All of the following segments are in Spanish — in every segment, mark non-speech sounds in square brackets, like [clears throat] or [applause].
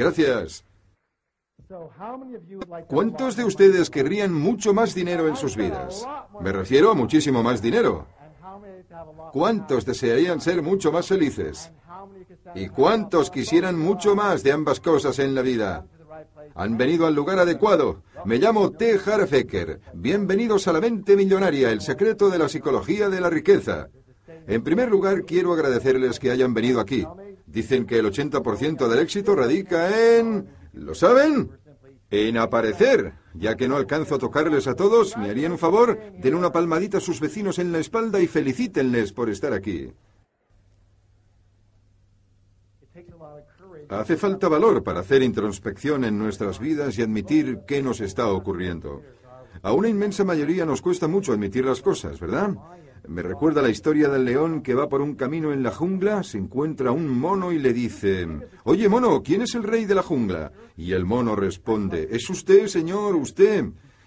Gracias. ¿Cuántos de ustedes querrían mucho más dinero en sus vidas? Me refiero a muchísimo más dinero. ¿Cuántos desearían ser mucho más felices? ¿Y cuántos quisieran mucho más de ambas cosas en la vida? Han venido al lugar adecuado. Me llamo T. Harfecker. Bienvenidos a La Mente Millonaria, el secreto de la psicología de la riqueza. En primer lugar, quiero agradecerles que hayan venido aquí. Dicen que el 80% del éxito radica en... ¿Lo saben? En aparecer. Ya que no alcanzo a tocarles a todos, me harían un favor, den una palmadita a sus vecinos en la espalda y felicítenles por estar aquí. Hace falta valor para hacer introspección en nuestras vidas y admitir qué nos está ocurriendo. A una inmensa mayoría nos cuesta mucho admitir las cosas, ¿verdad? Me recuerda la historia del león que va por un camino en la jungla, se encuentra un mono y le dice, Oye, mono, ¿quién es el rey de la jungla? Y el mono responde, Es usted, señor, usted.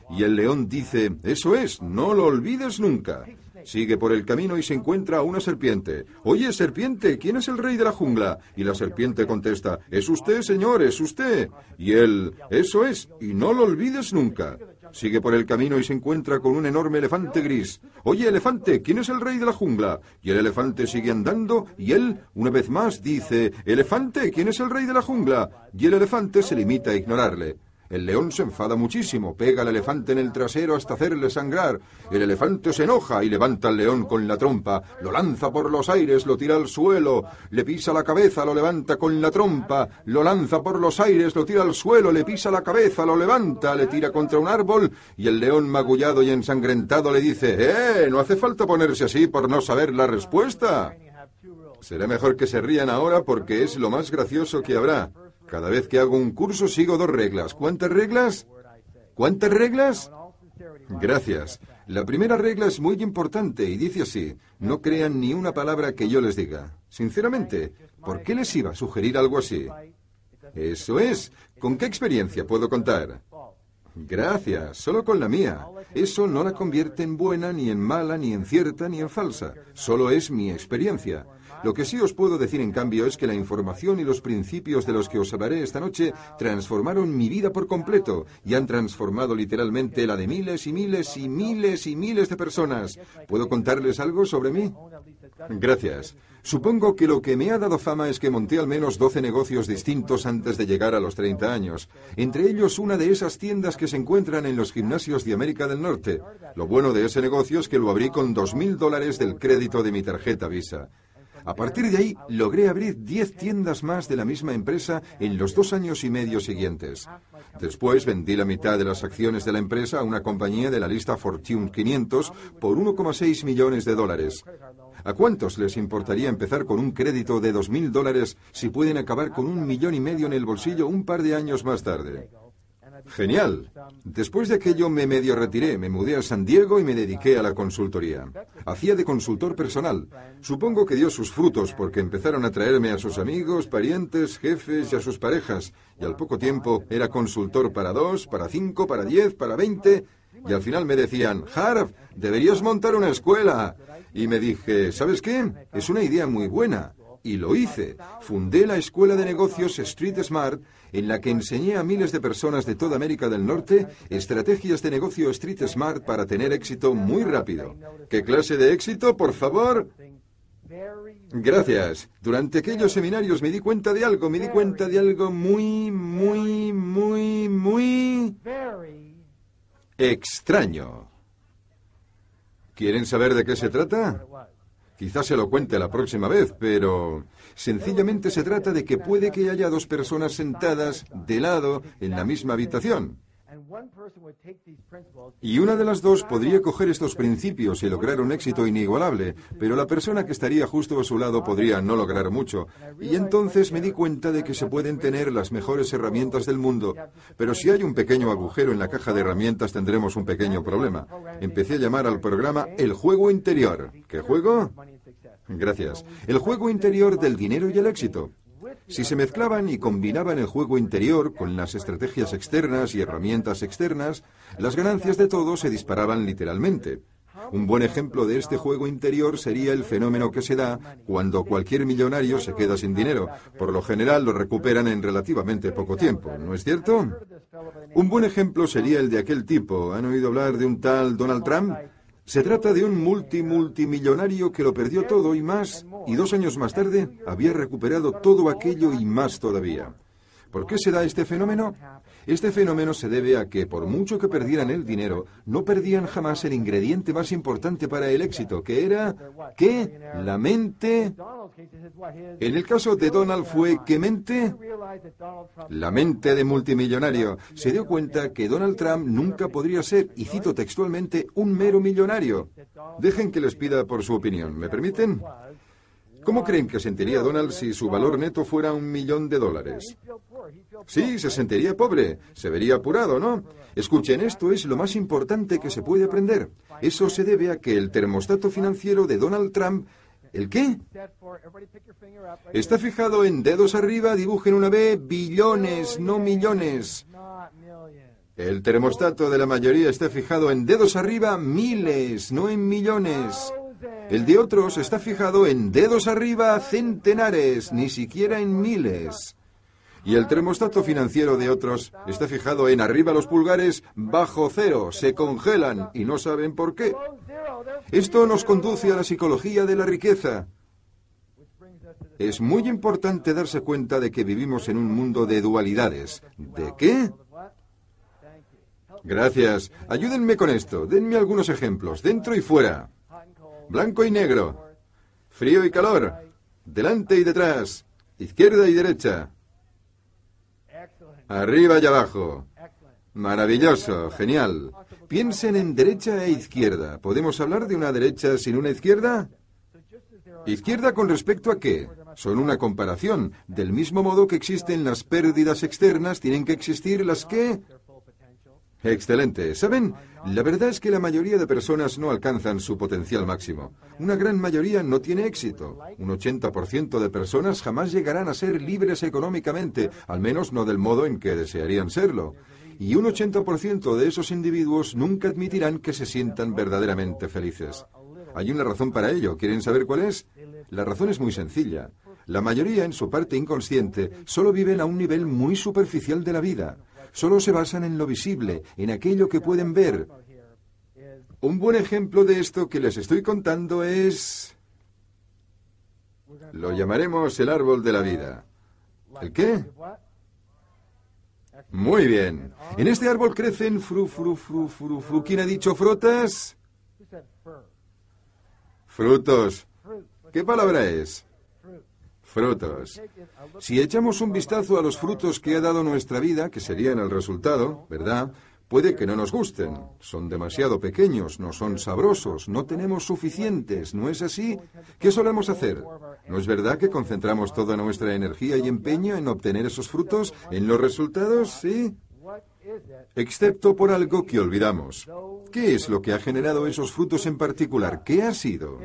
Y el león dice, Eso es, no lo olvides nunca. Sigue por el camino y se encuentra una serpiente. Oye, serpiente, ¿quién es el rey de la jungla? Y la serpiente contesta, Es usted, señor, es usted. Y él, Eso es, y no lo olvides nunca. Sigue por el camino y se encuentra con un enorme elefante gris. Oye, elefante, ¿quién es el rey de la jungla? Y el elefante sigue andando y él, una vez más, dice, Elefante, ¿quién es el rey de la jungla? Y el elefante se limita a ignorarle. El león se enfada muchísimo, pega al elefante en el trasero hasta hacerle sangrar. El elefante se enoja y levanta al león con la trompa, lo lanza por los aires, lo tira al suelo, le pisa la cabeza, lo levanta con la trompa, lo lanza por los aires, lo tira al suelo, le pisa la cabeza, lo levanta, le tira contra un árbol y el león magullado y ensangrentado le dice, ¡Eh! No hace falta ponerse así por no saber la respuesta. Será mejor que se rían ahora porque es lo más gracioso que habrá. Cada vez que hago un curso sigo dos reglas. ¿Cuántas reglas? ¿Cuántas reglas? Gracias. La primera regla es muy importante y dice así, no crean ni una palabra que yo les diga. Sinceramente, ¿por qué les iba a sugerir algo así? Eso es. ¿Con qué experiencia puedo contar? Gracias, solo con la mía. Eso no la convierte en buena, ni en mala, ni en cierta, ni en falsa. Solo es mi experiencia. Lo que sí os puedo decir en cambio es que la información y los principios de los que os hablaré esta noche transformaron mi vida por completo y han transformado literalmente la de miles y miles y miles y miles de personas. ¿Puedo contarles algo sobre mí? Gracias. Supongo que lo que me ha dado fama es que monté al menos 12 negocios distintos antes de llegar a los 30 años, entre ellos una de esas tiendas que se encuentran en los gimnasios de América del Norte. Lo bueno de ese negocio es que lo abrí con 2.000 dólares del crédito de mi tarjeta Visa. A partir de ahí, logré abrir 10 tiendas más de la misma empresa en los dos años y medio siguientes. Después vendí la mitad de las acciones de la empresa a una compañía de la lista Fortune 500 por 1,6 millones de dólares. ¿A cuántos les importaría empezar con un crédito de 2.000 dólares si pueden acabar con un millón y medio en el bolsillo un par de años más tarde? Genial. Después de aquello me medio retiré, me mudé a San Diego y me dediqué a la consultoría. Hacía de consultor personal. Supongo que dio sus frutos porque empezaron a traerme a sus amigos, parientes, jefes y a sus parejas. Y al poco tiempo era consultor para dos, para cinco, para diez, para veinte. Y al final me decían, Harv, deberías montar una escuela. Y me dije, ¿sabes qué? Es una idea muy buena. Y lo hice. Fundé la escuela de negocios Street Smart en la que enseñé a miles de personas de toda América del Norte estrategias de negocio Street Smart para tener éxito muy rápido. ¿Qué clase de éxito, por favor? Gracias. Durante aquellos seminarios me di cuenta de algo, me di cuenta de algo muy, muy, muy, muy extraño. ¿Quieren saber de qué se trata? Quizás se lo cuente la próxima vez, pero Sencillamente se trata de que puede que haya dos personas sentadas de lado en la misma habitación. Y una de las dos podría coger estos principios y lograr un éxito inigualable, pero la persona que estaría justo a su lado podría no lograr mucho. Y entonces me di cuenta de que se pueden tener las mejores herramientas del mundo, pero si hay un pequeño agujero en la caja de herramientas tendremos un pequeño problema. Empecé a llamar al programa el juego interior. ¿Qué juego? Gracias. El juego interior del dinero y el éxito. Si se mezclaban y combinaban el juego interior con las estrategias externas y herramientas externas, las ganancias de todos se disparaban literalmente. Un buen ejemplo de este juego interior sería el fenómeno que se da cuando cualquier millonario se queda sin dinero. Por lo general lo recuperan en relativamente poco tiempo, ¿no es cierto? Un buen ejemplo sería el de aquel tipo. ¿Han oído hablar de un tal Donald Trump? Se trata de un multimultimillonario que lo perdió todo y más, y dos años más tarde había recuperado todo aquello y más todavía. ¿Por qué se da este fenómeno? Este fenómeno se debe a que, por mucho que perdieran el dinero, no perdían jamás el ingrediente más importante para el éxito, que era, que La mente. En el caso de Donald fue, que mente? La mente de multimillonario. Se dio cuenta que Donald Trump nunca podría ser, y cito textualmente, un mero millonario. Dejen que les pida por su opinión, ¿me permiten? ¿Cómo creen que sentiría Donald si su valor neto fuera un millón de dólares? Sí, se sentiría pobre, se vería apurado, ¿no? Escuchen, esto es lo más importante que se puede aprender. Eso se debe a que el termostato financiero de Donald Trump ¿El qué? Está fijado en dedos arriba, dibujen una B, billones, no millones. El termostato de la mayoría está fijado en dedos arriba, miles, no en millones. El de otros está fijado en dedos arriba, centenares, ni siquiera en miles y el termostato financiero de otros está fijado en arriba los pulgares, bajo cero, se congelan y no saben por qué. Esto nos conduce a la psicología de la riqueza. Es muy importante darse cuenta de que vivimos en un mundo de dualidades. ¿De qué? Gracias. Ayúdenme con esto. Denme algunos ejemplos, dentro y fuera. Blanco y negro. Frío y calor. Delante y detrás. Izquierda y derecha. Arriba y abajo. Maravilloso, genial. Piensen en derecha e izquierda. ¿Podemos hablar de una derecha sin una izquierda? ¿Izquierda con respecto a qué? Son una comparación. Del mismo modo que existen las pérdidas externas, tienen que existir las que Excelente. ¿Saben? La verdad es que la mayoría de personas no alcanzan su potencial máximo. Una gran mayoría no tiene éxito. Un 80% de personas jamás llegarán a ser libres económicamente, al menos no del modo en que desearían serlo. Y un 80% de esos individuos nunca admitirán que se sientan verdaderamente felices. Hay una razón para ello. ¿Quieren saber cuál es? La razón es muy sencilla. La mayoría, en su parte inconsciente, solo viven a un nivel muy superficial de la vida solo se basan en lo visible, en aquello que pueden ver. Un buen ejemplo de esto que les estoy contando es... Lo llamaremos el árbol de la vida. ¿El qué? Muy bien. En este árbol crecen fru, fru, fru, fru, fru. ¿Quién ha dicho frotas? Frutos. ¿Qué palabra es? frutos. Si echamos un vistazo a los frutos que ha dado nuestra vida, que serían el resultado, ¿verdad? Puede que no nos gusten, son demasiado pequeños, no son sabrosos, no tenemos suficientes, ¿no es así? ¿Qué solemos hacer? ¿No es verdad que concentramos toda nuestra energía y empeño en obtener esos frutos, en los resultados? Sí. Excepto por algo que olvidamos. ¿Qué es lo que ha generado esos frutos en particular? ¿Qué ha sido?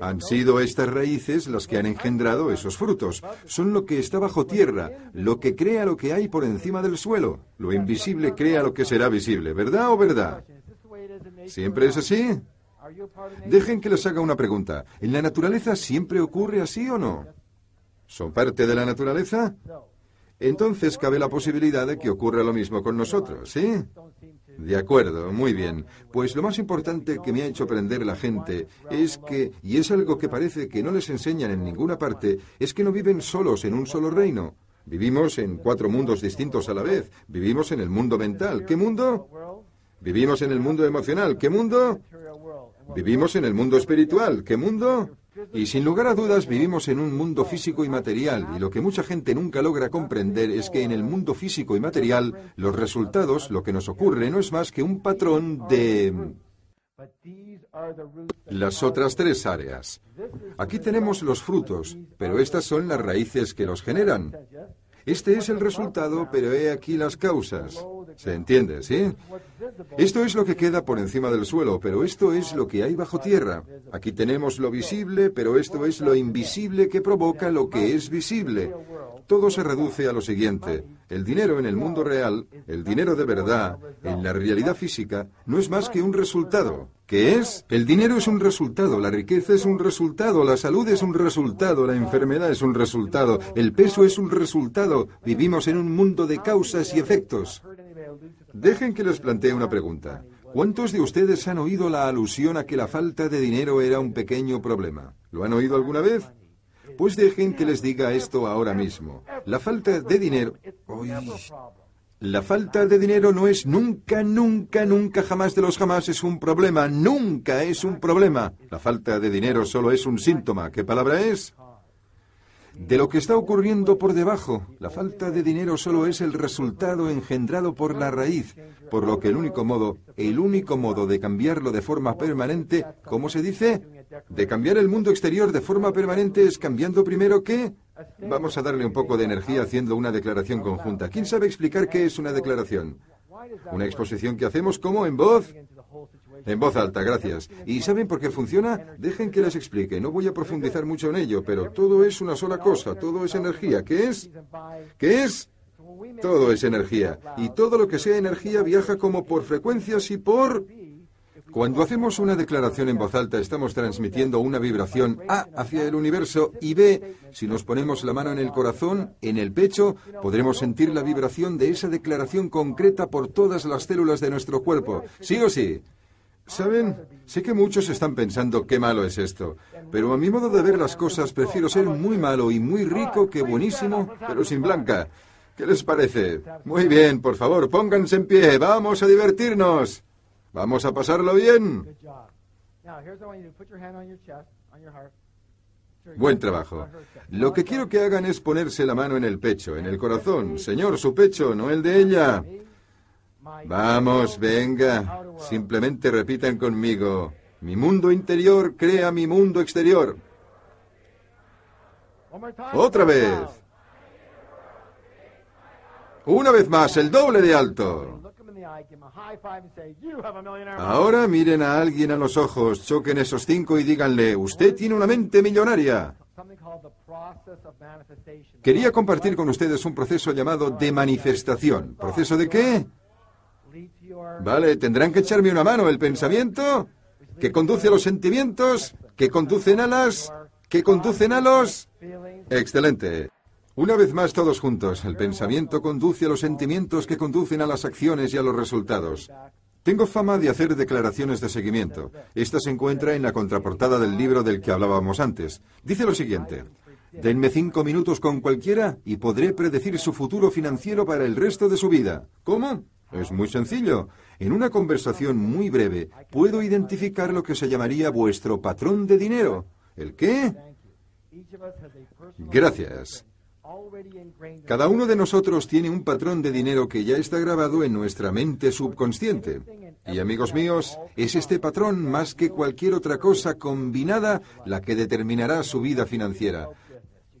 Han sido estas raíces las que han engendrado esos frutos. Son lo que está bajo tierra, lo que crea lo que hay por encima del suelo. Lo invisible crea lo que será visible, ¿verdad o verdad? ¿Siempre es así? Dejen que les haga una pregunta. ¿En la naturaleza siempre ocurre así o no? ¿Son parte de la naturaleza? Entonces cabe la posibilidad de que ocurra lo mismo con nosotros, ¿sí? De acuerdo, muy bien. Pues lo más importante que me ha hecho aprender la gente es que, y es algo que parece que no les enseñan en ninguna parte, es que no viven solos en un solo reino. Vivimos en cuatro mundos distintos a la vez. Vivimos en el mundo mental. ¿Qué mundo? Vivimos en el mundo emocional. ¿Qué mundo? Vivimos en el mundo espiritual. ¿Qué mundo? Y sin lugar a dudas vivimos en un mundo físico y material, y lo que mucha gente nunca logra comprender es que en el mundo físico y material, los resultados, lo que nos ocurre, no es más que un patrón de... Las otras tres áreas. Aquí tenemos los frutos, pero estas son las raíces que los generan. Este es el resultado, pero he aquí las causas. ¿Se entiende, sí? Esto es lo que queda por encima del suelo, pero esto es lo que hay bajo tierra. Aquí tenemos lo visible, pero esto es lo invisible que provoca lo que es visible. Todo se reduce a lo siguiente. El dinero en el mundo real, el dinero de verdad, en la realidad física, no es más que un resultado. ¿Qué es? El dinero es un resultado, la riqueza es un resultado, la salud es un resultado, la enfermedad es un resultado, el peso es un resultado. Vivimos en un mundo de causas y efectos. Dejen que les plantee una pregunta. ¿Cuántos de ustedes han oído la alusión a que la falta de dinero era un pequeño problema? ¿Lo han oído alguna vez? Pues dejen que les diga esto ahora mismo. La falta de dinero... La falta de dinero no es nunca, nunca, nunca, jamás de los jamás es un problema. Nunca es un problema. La falta de dinero solo es un síntoma. ¿Qué palabra es? de lo que está ocurriendo por debajo. La falta de dinero solo es el resultado engendrado por la raíz, por lo que el único modo, el único modo de cambiarlo de forma permanente, ¿cómo se dice? De cambiar el mundo exterior de forma permanente es cambiando primero ¿qué? Vamos a darle un poco de energía haciendo una declaración conjunta. ¿Quién sabe explicar qué es una declaración? Una exposición que hacemos como en voz en voz alta, gracias. ¿Y saben por qué funciona? Dejen que les explique. No voy a profundizar mucho en ello, pero todo es una sola cosa, todo es energía. ¿Qué es? ¿Qué es? Todo es energía. Y todo lo que sea energía viaja como por frecuencias y por... Cuando hacemos una declaración en voz alta, estamos transmitiendo una vibración A hacia el universo y B, si nos ponemos la mano en el corazón, en el pecho, podremos sentir la vibración de esa declaración concreta por todas las células de nuestro cuerpo. ¿Sí o sí? Saben, sé que muchos están pensando qué malo es esto, pero a mi modo de ver las cosas prefiero ser muy malo y muy rico que buenísimo, pero sin blanca. ¿Qué les parece? Muy bien, por favor, pónganse en pie, vamos a divertirnos. Vamos a pasarlo bien. Buen trabajo. Lo que quiero que hagan es ponerse la mano en el pecho, en el corazón. Señor, su pecho, no el de ella. Vamos, venga. Simplemente repitan conmigo. Mi mundo interior crea mi mundo exterior. Otra vez. Una vez más, el doble de alto. Ahora miren a alguien a los ojos, choquen esos cinco y díganle, usted tiene una mente millonaria. Quería compartir con ustedes un proceso llamado de manifestación. ¿Proceso de qué? Vale, tendrán que echarme una mano. El pensamiento que conduce a los sentimientos, que conducen a las, que conducen a los... Excelente. Una vez más todos juntos, el pensamiento conduce a los sentimientos que conducen a las acciones y a los resultados. Tengo fama de hacer declaraciones de seguimiento. Esta se encuentra en la contraportada del libro del que hablábamos antes. Dice lo siguiente. Denme cinco minutos con cualquiera y podré predecir su futuro financiero para el resto de su vida. ¿Cómo? Es muy sencillo. En una conversación muy breve puedo identificar lo que se llamaría vuestro patrón de dinero. ¿El qué? Gracias. Cada uno de nosotros tiene un patrón de dinero que ya está grabado en nuestra mente subconsciente. Y amigos míos, es este patrón más que cualquier otra cosa combinada la que determinará su vida financiera.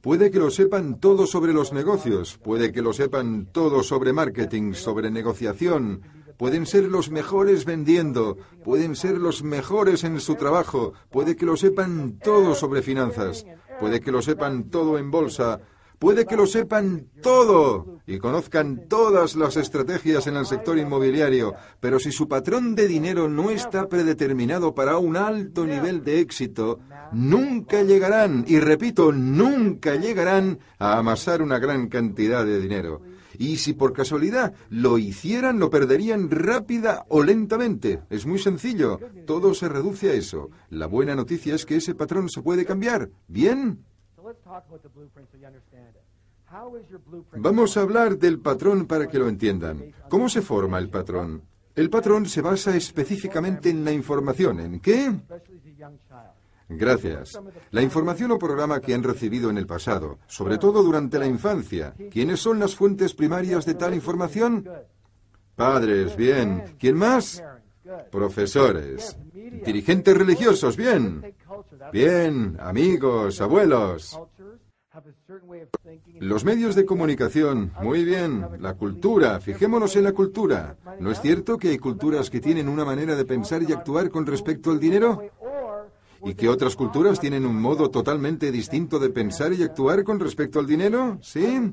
Puede que lo sepan todo sobre los negocios, puede que lo sepan todo sobre marketing, sobre negociación, pueden ser los mejores vendiendo, pueden ser los mejores en su trabajo, puede que lo sepan todo sobre finanzas, puede que lo sepan todo en bolsa, Puede que lo sepan todo y conozcan todas las estrategias en el sector inmobiliario, pero si su patrón de dinero no está predeterminado para un alto nivel de éxito, nunca llegarán, y repito, nunca llegarán a amasar una gran cantidad de dinero. Y si por casualidad lo hicieran, lo perderían rápida o lentamente. Es muy sencillo. Todo se reduce a eso. La buena noticia es que ese patrón se puede cambiar. ¿Bien? Vamos a hablar del patrón para que lo entiendan. ¿Cómo se forma el patrón? El patrón se basa específicamente en la información. ¿En qué? Gracias. La información o programa que han recibido en el pasado, sobre todo durante la infancia. ¿Quiénes son las fuentes primarias de tal información? Padres, bien. ¿Quién más? Profesores. Dirigentes religiosos, bien. Bien. Amigos, abuelos. Los medios de comunicación, muy bien, la cultura, fijémonos en la cultura. ¿No es cierto que hay culturas que tienen una manera de pensar y actuar con respecto al dinero? ¿Y que otras culturas tienen un modo totalmente distinto de pensar y actuar con respecto al dinero? ¿Sí?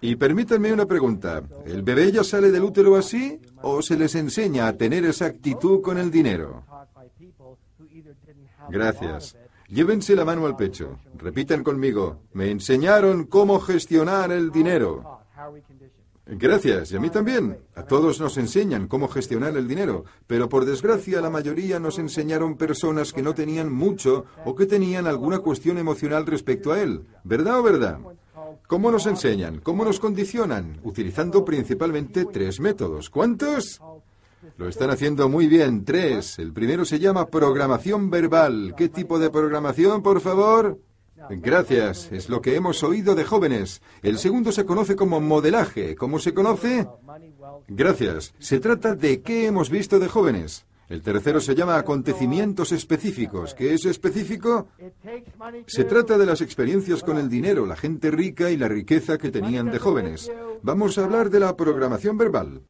Y permítanme una pregunta. ¿El bebé ya sale del útero así o se les enseña a tener esa actitud con el dinero? Gracias. Llévense la mano al pecho. Repitan conmigo. Me enseñaron cómo gestionar el dinero. Gracias, y a mí también. A todos nos enseñan cómo gestionar el dinero, pero por desgracia la mayoría nos enseñaron personas que no tenían mucho o que tenían alguna cuestión emocional respecto a él. ¿Verdad o verdad? ¿Cómo nos enseñan? ¿Cómo nos condicionan? Utilizando principalmente tres métodos. ¿Cuántos? Lo están haciendo muy bien. Tres. El primero se llama programación verbal. ¿Qué tipo de programación, por favor? Gracias, es lo que hemos oído de jóvenes. El segundo se conoce como modelaje. ¿Cómo se conoce? Gracias. Se trata de qué hemos visto de jóvenes. El tercero se llama acontecimientos específicos. ¿Qué es específico? Se trata de las experiencias con el dinero, la gente rica y la riqueza que tenían de jóvenes. Vamos a hablar de la programación verbal.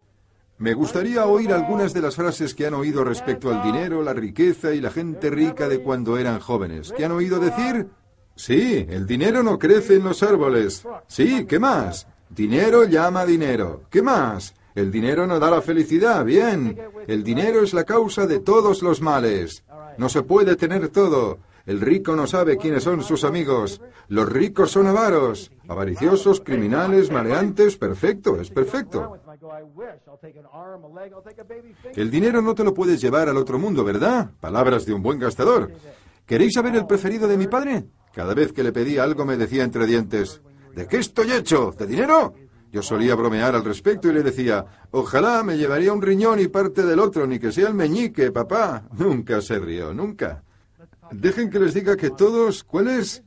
Me gustaría oír algunas de las frases que han oído respecto al dinero, la riqueza y la gente rica de cuando eran jóvenes. ¿Qué han oído decir? Sí, el dinero no crece en los árboles. Sí, ¿qué más? Dinero llama dinero. ¿Qué más? El dinero no da la felicidad. Bien. El dinero es la causa de todos los males. No se puede tener todo. El rico no sabe quiénes son sus amigos. Los ricos son avaros, avariciosos, criminales, maleantes. Perfecto, es perfecto. El dinero no te lo puedes llevar al otro mundo, ¿verdad? Palabras de un buen gastador. ¿Queréis saber el preferido de mi padre? Cada vez que le pedía algo me decía entre dientes, ¿de qué estoy hecho? ¿De dinero? Yo solía bromear al respecto y le decía, ojalá me llevaría un riñón y parte del otro, ni que sea el meñique, papá. Nunca se rió, nunca. Dejen que les diga que todos, ¿cuáles?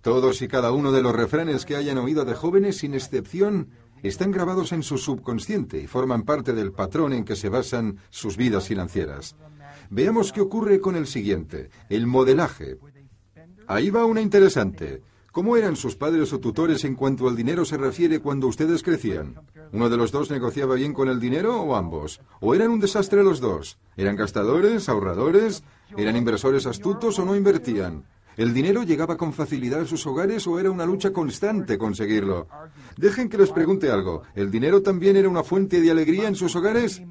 Todos y cada uno de los refranes que hayan oído de jóvenes, sin excepción, están grabados en su subconsciente y forman parte del patrón en que se basan sus vidas financieras. Veamos qué ocurre con el siguiente, el modelaje. Ahí va una interesante. ¿Cómo eran sus padres o tutores en cuanto al dinero se refiere cuando ustedes crecían? ¿Uno de los dos negociaba bien con el dinero o ambos? ¿O eran un desastre los dos? ¿Eran gastadores, ahorradores? ¿Eran inversores astutos o no invertían? ¿El dinero llegaba con facilidad a sus hogares o era una lucha constante conseguirlo? Dejen que les pregunte algo. ¿El dinero también era una fuente de alegría en sus hogares?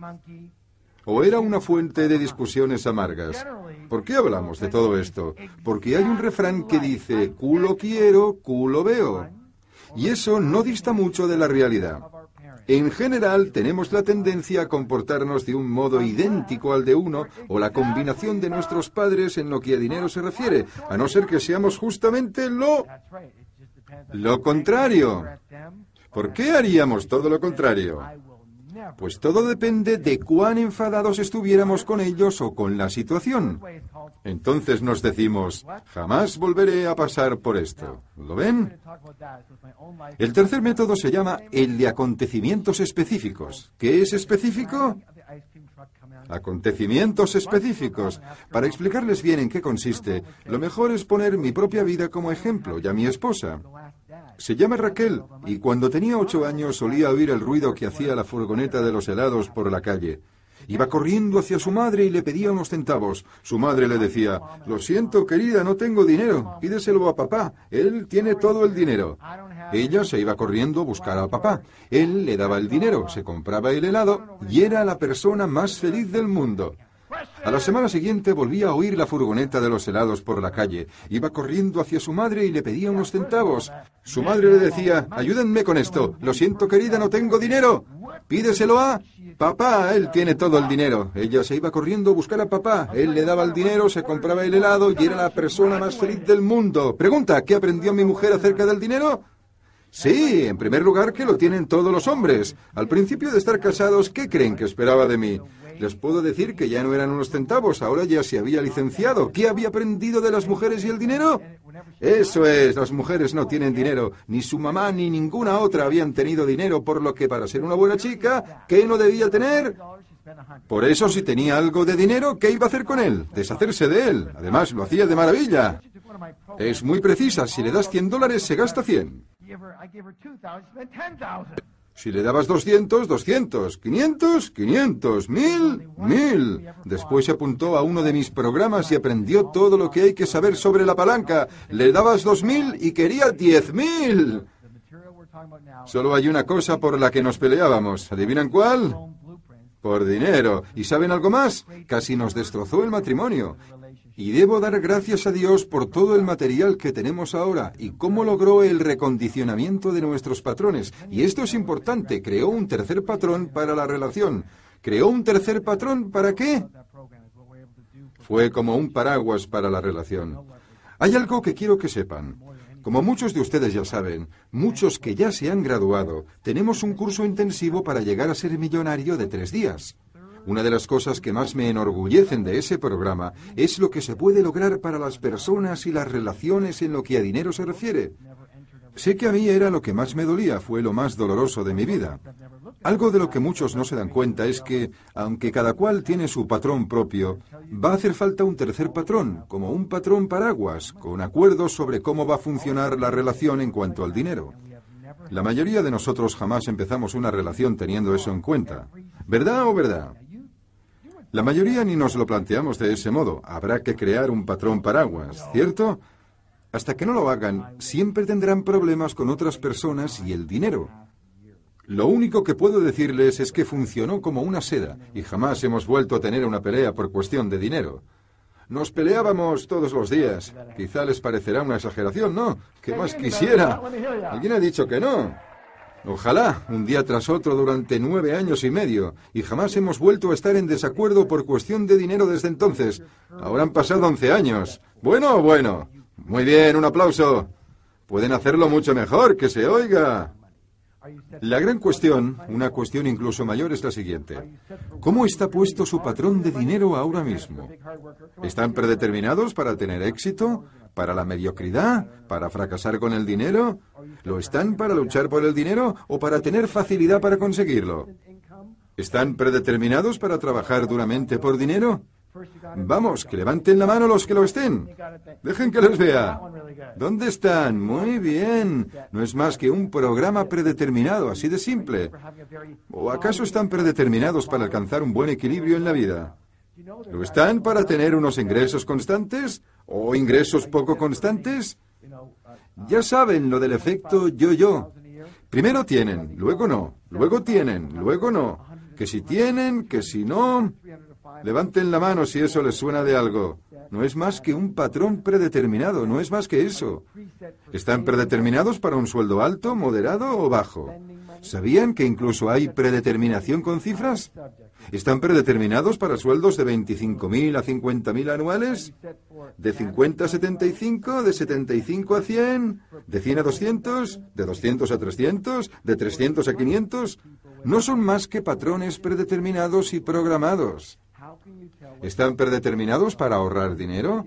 ¿O era una fuente de discusiones amargas? ¿Por qué hablamos de todo esto? Porque hay un refrán que dice, culo quiero, culo veo. Y eso no dista mucho de la realidad. En general, tenemos la tendencia a comportarnos de un modo idéntico al de uno o la combinación de nuestros padres en lo que a dinero se refiere, a no ser que seamos justamente lo... lo contrario. ¿Por qué haríamos todo lo contrario? Pues todo depende de cuán enfadados estuviéramos con ellos o con la situación. Entonces nos decimos, jamás volveré a pasar por esto. ¿Lo ven? El tercer método se llama el de acontecimientos específicos. ¿Qué es específico? acontecimientos específicos. Para explicarles bien en qué consiste, lo mejor es poner mi propia vida como ejemplo y a mi esposa. Se llama Raquel y cuando tenía ocho años solía oír el ruido que hacía la furgoneta de los helados por la calle. Iba corriendo hacia su madre y le pedía unos centavos. Su madre le decía, Lo siento, querida, no tengo dinero. Pídeselo a papá. Él tiene todo el dinero. Ella se iba corriendo a buscar a papá. Él le daba el dinero, se compraba el helado y era la persona más feliz del mundo. A la semana siguiente volvía a oír la furgoneta de los helados por la calle. Iba corriendo hacia su madre y le pedía unos centavos. Su madre le decía, ayúdenme con esto. Lo siento querida, no tengo dinero. Pídeselo a... Papá, él tiene todo el dinero. Ella se iba corriendo a buscar a papá. Él le daba el dinero, se compraba el helado y era la persona más feliz del mundo. Pregunta, ¿qué aprendió mi mujer acerca del dinero? Sí, en primer lugar que lo tienen todos los hombres. Al principio de estar casados, ¿qué creen que esperaba de mí? Les puedo decir que ya no eran unos centavos, ahora ya se había licenciado. ¿Qué había aprendido de las mujeres y el dinero? Eso es, las mujeres no tienen dinero. Ni su mamá ni ninguna otra habían tenido dinero, por lo que para ser una buena chica, ¿qué no debía tener? Por eso, si tenía algo de dinero, ¿qué iba a hacer con él? Deshacerse de él. Además, lo hacía de maravilla. Es muy precisa. Si le das 100 dólares, se gasta 100. Si le dabas 200, 200, 500, 500, 1000, 1000. Después se apuntó a uno de mis programas y aprendió todo lo que hay que saber sobre la palanca. Le dabas 2000 y quería 10000. Solo hay una cosa por la que nos peleábamos. ¿Adivinan cuál? Por dinero. ¿Y saben algo más? Casi nos destrozó el matrimonio. Y debo dar gracias a Dios por todo el material que tenemos ahora y cómo logró el recondicionamiento de nuestros patrones. Y esto es importante, creó un tercer patrón para la relación. ¿Creó un tercer patrón para qué? Fue como un paraguas para la relación. Hay algo que quiero que sepan. Como muchos de ustedes ya saben, muchos que ya se han graduado, tenemos un curso intensivo para llegar a ser millonario de tres días. Una de las cosas que más me enorgullecen de ese programa es lo que se puede lograr para las personas y las relaciones en lo que a dinero se refiere. Sé que a mí era lo que más me dolía, fue lo más doloroso de mi vida. Algo de lo que muchos no se dan cuenta es que, aunque cada cual tiene su patrón propio, va a hacer falta un tercer patrón, como un patrón paraguas, con acuerdos sobre cómo va a funcionar la relación en cuanto al dinero. La mayoría de nosotros jamás empezamos una relación teniendo eso en cuenta. ¿Verdad o verdad? La mayoría ni nos lo planteamos de ese modo. Habrá que crear un patrón paraguas, ¿cierto? Hasta que no lo hagan, siempre tendrán problemas con otras personas y el dinero. Lo único que puedo decirles es que funcionó como una seda y jamás hemos vuelto a tener una pelea por cuestión de dinero. Nos peleábamos todos los días. Quizá les parecerá una exageración, ¿no? ¿Qué más quisiera? Alguien ha dicho que no. Ojalá, un día tras otro durante nueve años y medio, y jamás hemos vuelto a estar en desacuerdo por cuestión de dinero desde entonces. Ahora han pasado once años. Bueno, bueno. Muy bien, un aplauso. Pueden hacerlo mucho mejor, que se oiga. La gran cuestión, una cuestión incluso mayor, es la siguiente. ¿Cómo está puesto su patrón de dinero ahora mismo? ¿Están predeterminados para tener éxito? para la mediocridad, para fracasar con el dinero? ¿Lo están para luchar por el dinero o para tener facilidad para conseguirlo? ¿Están predeterminados para trabajar duramente por dinero? Vamos, que levanten la mano los que lo estén. Dejen que los vea. ¿Dónde están? Muy bien. No es más que un programa predeterminado, así de simple. ¿O acaso están predeterminados para alcanzar un buen equilibrio en la vida? ¿Lo están para tener unos ingresos constantes o ingresos poco constantes? Ya saben lo del efecto yo-yo. Primero tienen, luego no, luego tienen, luego no. Que si tienen, que si no... Levanten la mano si eso les suena de algo. No es más que un patrón predeterminado, no es más que eso. Están predeterminados para un sueldo alto, moderado o bajo. ¿Sabían que incluso hay predeterminación con cifras? ¿Están predeterminados para sueldos de 25.000 a 50.000 anuales? ¿De 50 a 75? ¿De 75 a 100? ¿De 100 a 200? ¿De 200 a 300? ¿De 300 a 500? No son más que patrones predeterminados y programados. ¿Están predeterminados para ahorrar dinero?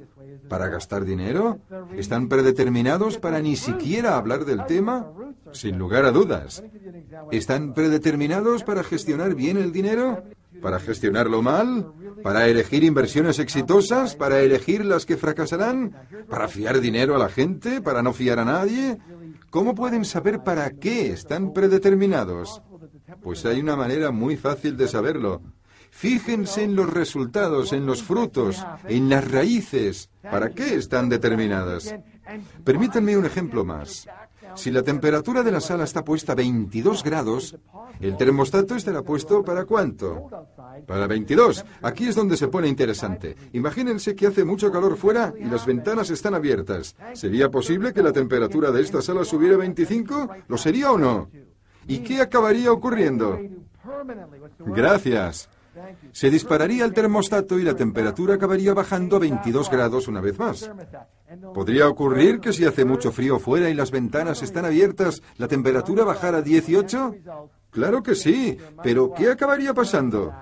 ¿Para gastar dinero? ¿Están predeterminados para ni siquiera hablar del tema? Sin lugar a dudas. ¿Están predeterminados para gestionar bien el dinero? ¿Para gestionarlo mal? ¿Para elegir inversiones exitosas? ¿Para elegir las que fracasarán? ¿Para fiar dinero a la gente? ¿Para no fiar a nadie? ¿Cómo pueden saber para qué están predeterminados? Pues hay una manera muy fácil de saberlo. Fíjense en los resultados, en los frutos, en las raíces. ¿Para qué están determinadas? Permítanme un ejemplo más. Si la temperatura de la sala está puesta a 22 grados, el termostato estará puesto para cuánto? Para 22. Aquí es donde se pone interesante. Imagínense que hace mucho calor fuera y las ventanas están abiertas. ¿Sería posible que la temperatura de esta sala subiera a 25? ¿Lo sería o no? ¿Y qué acabaría ocurriendo? Gracias. Se dispararía el termostato y la temperatura acabaría bajando a 22 grados una vez más. Podría ocurrir que si hace mucho frío fuera y las ventanas están abiertas, la temperatura bajara a 18? Claro que sí, pero ¿qué acabaría pasando?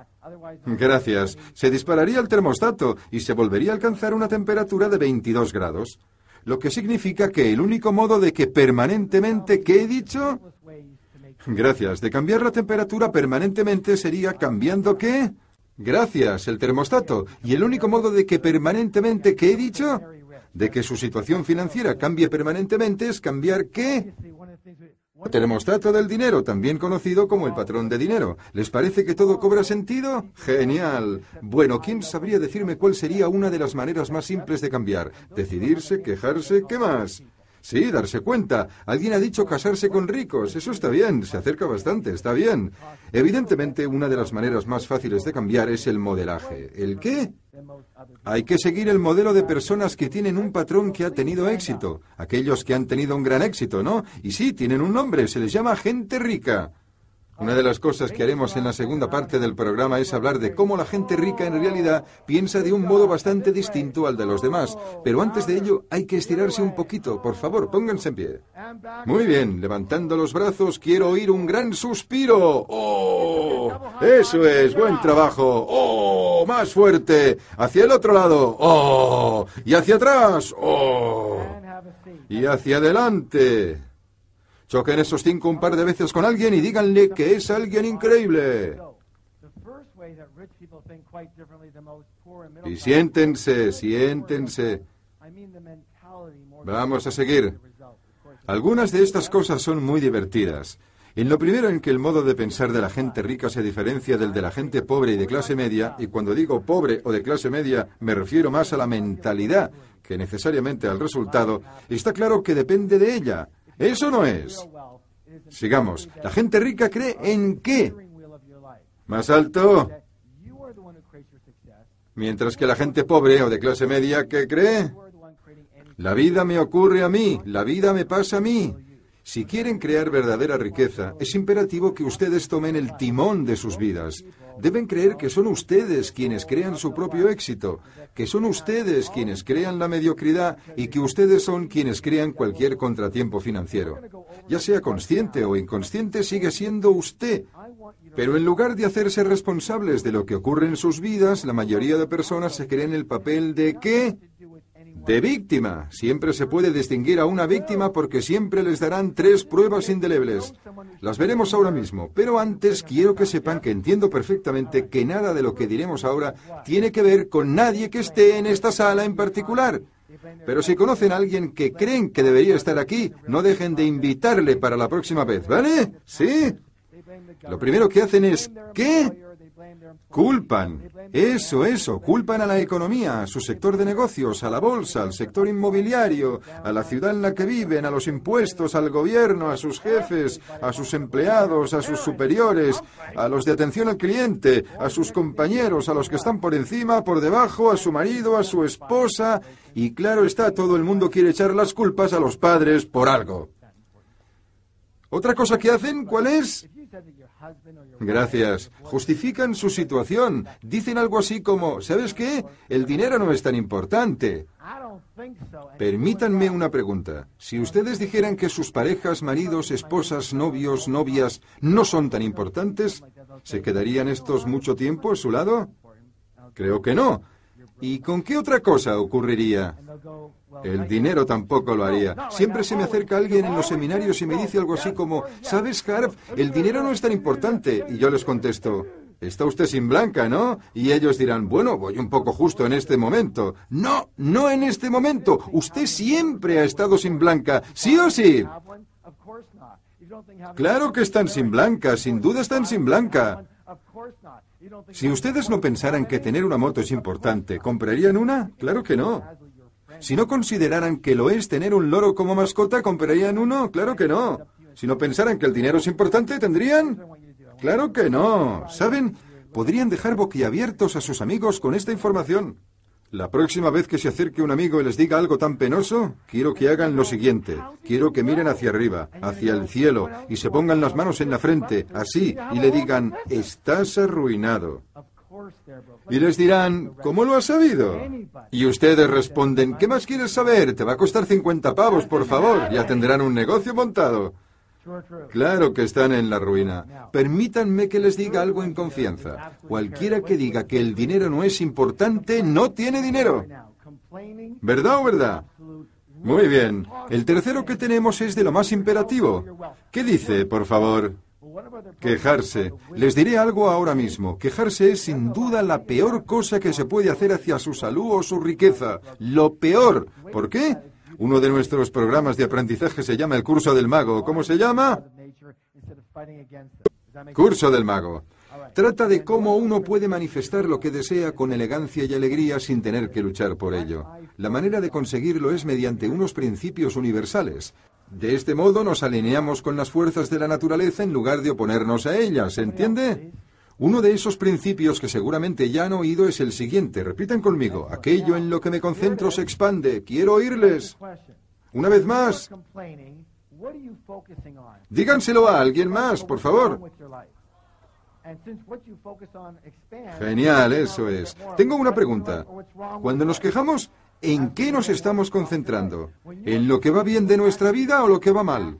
Gracias. Se dispararía el termostato y se volvería a alcanzar una temperatura de 22 grados. Lo que significa que el único modo de que permanentemente, ¿qué he dicho? Gracias. De cambiar la temperatura permanentemente sería cambiando qué? Gracias, el termostato. Y el único modo de que permanentemente, ¿qué he dicho? De que su situación financiera cambie permanentemente es cambiar qué? El termostato del dinero, también conocido como el patrón de dinero. ¿Les parece que todo cobra sentido? Genial. Bueno, ¿quién sabría decirme cuál sería una de las maneras más simples de cambiar? Decidirse, quejarse, ¿qué más? Sí, darse cuenta. Alguien ha dicho casarse con ricos. Eso está bien, se acerca bastante, está bien. Evidentemente, una de las maneras más fáciles de cambiar es el modelaje. ¿El qué? Hay que seguir el modelo de personas que tienen un patrón que ha tenido éxito. Aquellos que han tenido un gran éxito, ¿no? Y sí, tienen un nombre, se les llama gente rica. Una de las cosas que haremos en la segunda parte del programa es hablar de cómo la gente rica en realidad piensa de un modo bastante distinto al de los demás. Pero antes de ello hay que estirarse un poquito. Por favor, pónganse en pie. Muy bien, levantando los brazos quiero oír un gran suspiro. ¡Oh! Eso es, buen trabajo. ¡Oh! Más fuerte. Hacia el otro lado. ¡Oh! Y hacia atrás. ¡Oh! Y hacia adelante toquen esos cinco un par de veces con alguien y díganle que es alguien increíble. Y siéntense, siéntense. Vamos a seguir. Algunas de estas cosas son muy divertidas. En lo primero en que el modo de pensar de la gente rica se diferencia del de la gente pobre y de clase media, y cuando digo pobre o de clase media me refiero más a la mentalidad que necesariamente al resultado, está claro que depende de ella. Eso no es. Sigamos. La gente rica cree en qué. Más alto. Mientras que la gente pobre o de clase media, ¿qué cree? La vida me ocurre a mí, la vida me pasa a mí. Si quieren crear verdadera riqueza, es imperativo que ustedes tomen el timón de sus vidas. Deben creer que son ustedes quienes crean su propio éxito, que son ustedes quienes crean la mediocridad y que ustedes son quienes crean cualquier contratiempo financiero. Ya sea consciente o inconsciente, sigue siendo usted. Pero en lugar de hacerse responsables de lo que ocurre en sus vidas, la mayoría de personas se creen el papel de qué? de víctima. Siempre se puede distinguir a una víctima porque siempre les darán tres pruebas indelebles. Las veremos ahora mismo, pero antes quiero que sepan que entiendo perfectamente que nada de lo que diremos ahora tiene que ver con nadie que esté en esta sala en particular. Pero si conocen a alguien que creen que debería estar aquí, no dejen de invitarle para la próxima vez, ¿vale? ¿Sí? Lo primero que hacen es, ¿qué? Culpan. Eso, eso. Culpan a la economía, a su sector de negocios, a la bolsa, al sector inmobiliario, a la ciudad en la que viven, a los impuestos, al gobierno, a sus jefes, a sus empleados, a sus superiores, a los de atención al cliente, a sus compañeros, a los que están por encima, por debajo, a su marido, a su esposa. Y claro está, todo el mundo quiere echar las culpas a los padres por algo. Otra cosa que hacen, ¿cuál es? Gracias. Justifican su situación. Dicen algo así como, ¿sabes qué? El dinero no es tan importante. Permítanme una pregunta. Si ustedes dijeran que sus parejas, maridos, esposas, novios, novias no son tan importantes, ¿se quedarían estos mucho tiempo a su lado? Creo que no. ¿Y con qué otra cosa ocurriría? El dinero tampoco lo haría. Siempre se me acerca alguien en los seminarios y me dice algo así como, ¿sabes, Harv? El dinero no es tan importante. Y yo les contesto, está usted sin blanca, ¿no? Y ellos dirán, bueno, voy un poco justo en este momento. No, no en este momento. Usted siempre ha estado sin blanca, sí o sí. Claro que están sin blanca, sin duda están sin blanca. Si ustedes no pensaran que tener una moto es importante, ¿comprarían una? Claro que no. Si no consideraran que lo es tener un loro como mascota, ¿comprarían uno? Claro que no. Si no pensaran que el dinero es importante, ¿tendrían? Claro que no. ¿Saben? Podrían dejar boquiabiertos a sus amigos con esta información. La próxima vez que se acerque un amigo y les diga algo tan penoso, quiero que hagan lo siguiente. Quiero que miren hacia arriba, hacia el cielo, y se pongan las manos en la frente, así, y le digan, estás arruinado. Y les dirán, ¿cómo lo has sabido? Y ustedes responden, ¿qué más quieres saber? Te va a costar 50 pavos, por favor. Ya tendrán un negocio montado. Claro que están en la ruina. Permítanme que les diga algo en confianza. Cualquiera que diga que el dinero no es importante, no tiene dinero. ¿Verdad o verdad? Muy bien. El tercero que tenemos es de lo más imperativo. ¿Qué dice, por favor? Quejarse. Les diré algo ahora mismo. Quejarse es sin duda la peor cosa que se puede hacer hacia su salud o su riqueza. Lo peor. ¿Por qué? Uno de nuestros programas de aprendizaje se llama el Curso del Mago. ¿Cómo se llama? Curso del Mago. Trata de cómo uno puede manifestar lo que desea con elegancia y alegría sin tener que luchar por ello. La manera de conseguirlo es mediante unos principios universales. De este modo nos alineamos con las fuerzas de la naturaleza en lugar de oponernos a ellas, ¿entiende? Uno de esos principios que seguramente ya han oído es el siguiente. Repitan conmigo, aquello en lo que me concentro se expande. Quiero oírles. Una vez más, díganselo a alguien más, por favor. Genial, eso es. Tengo una pregunta. Cuando nos quejamos, ¿En qué nos estamos concentrando? ¿En lo que va bien de nuestra vida o lo que va mal?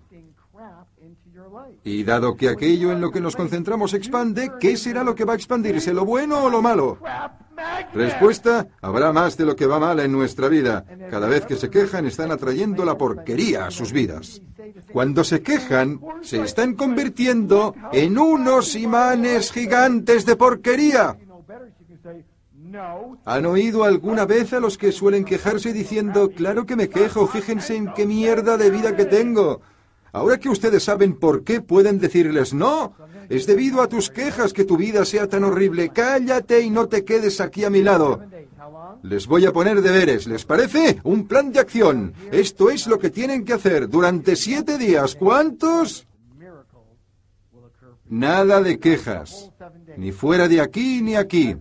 Y dado que aquello en lo que nos concentramos expande, ¿qué será lo que va a expandirse, lo bueno o lo malo? Respuesta, habrá más de lo que va mal en nuestra vida. Cada vez que se quejan están atrayendo la porquería a sus vidas. Cuando se quejan, se están convirtiendo en unos imanes gigantes de porquería. ¿Han oído alguna vez a los que suelen quejarse diciendo, claro que me quejo, fíjense en qué mierda de vida que tengo? Ahora que ustedes saben por qué, pueden decirles, no, es debido a tus quejas que tu vida sea tan horrible, cállate y no te quedes aquí a mi lado. Les voy a poner deberes, ¿les parece? Un plan de acción. Esto es lo que tienen que hacer durante siete días. ¿Cuántos? Nada de quejas. Ni fuera de aquí ni aquí.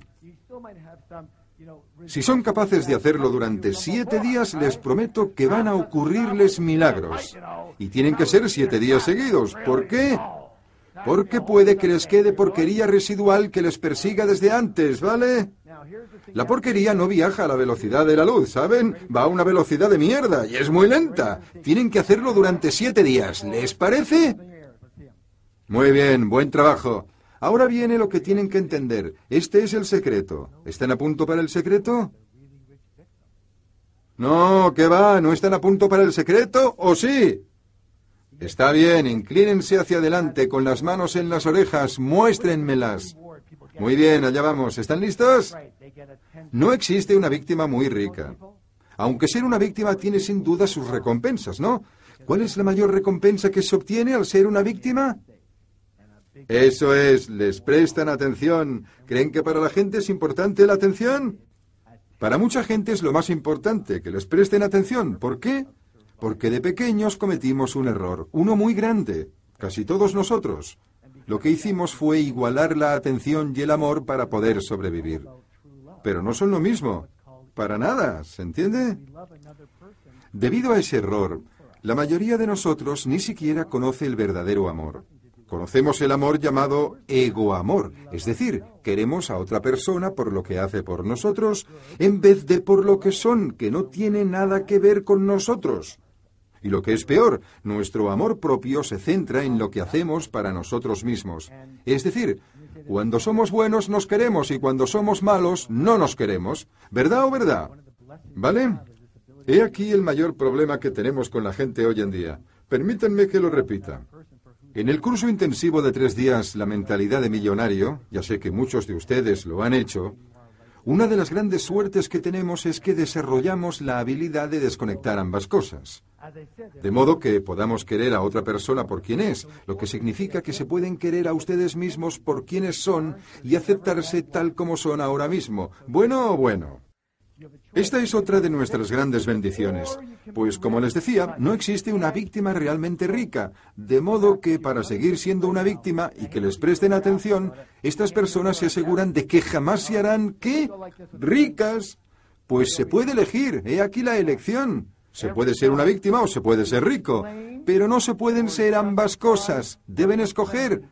Si son capaces de hacerlo durante siete días, les prometo que van a ocurrirles milagros. Y tienen que ser siete días seguidos. ¿Por qué? Porque puede que les quede porquería residual que les persiga desde antes, ¿vale? La porquería no viaja a la velocidad de la luz, ¿saben? Va a una velocidad de mierda y es muy lenta. Tienen que hacerlo durante siete días, ¿les parece? Muy bien, buen trabajo. Ahora viene lo que tienen que entender. Este es el secreto. ¿Están a punto para el secreto? No, ¿qué va? ¿No están a punto para el secreto? ¿O sí? Está bien, inclínense hacia adelante con las manos en las orejas, muéstrenmelas. Muy bien, allá vamos. ¿Están listos? No existe una víctima muy rica. Aunque ser una víctima tiene sin duda sus recompensas, ¿no? ¿Cuál es la mayor recompensa que se obtiene al ser una víctima? Eso es, les prestan atención. ¿Creen que para la gente es importante la atención? Para mucha gente es lo más importante, que les presten atención. ¿Por qué? Porque de pequeños cometimos un error, uno muy grande, casi todos nosotros. Lo que hicimos fue igualar la atención y el amor para poder sobrevivir. Pero no son lo mismo, para nada, ¿se entiende? Debido a ese error, la mayoría de nosotros ni siquiera conoce el verdadero amor. Conocemos el amor llamado ego-amor, es decir, queremos a otra persona por lo que hace por nosotros en vez de por lo que son, que no tiene nada que ver con nosotros. Y lo que es peor, nuestro amor propio se centra en lo que hacemos para nosotros mismos. Es decir, cuando somos buenos nos queremos y cuando somos malos no nos queremos. ¿Verdad o verdad? ¿Vale? He aquí el mayor problema que tenemos con la gente hoy en día. Permítanme que lo repita. En el curso intensivo de tres días, La mentalidad de millonario, ya sé que muchos de ustedes lo han hecho, una de las grandes suertes que tenemos es que desarrollamos la habilidad de desconectar ambas cosas. De modo que podamos querer a otra persona por quien es, lo que significa que se pueden querer a ustedes mismos por quienes son y aceptarse tal como son ahora mismo, bueno o bueno. Esta es otra de nuestras grandes bendiciones, pues como les decía, no existe una víctima realmente rica, de modo que para seguir siendo una víctima y que les presten atención, estas personas se aseguran de que jamás se harán qué ricas, pues se puede elegir, he aquí la elección. Se puede ser una víctima o se puede ser rico, pero no se pueden ser ambas cosas, deben escoger,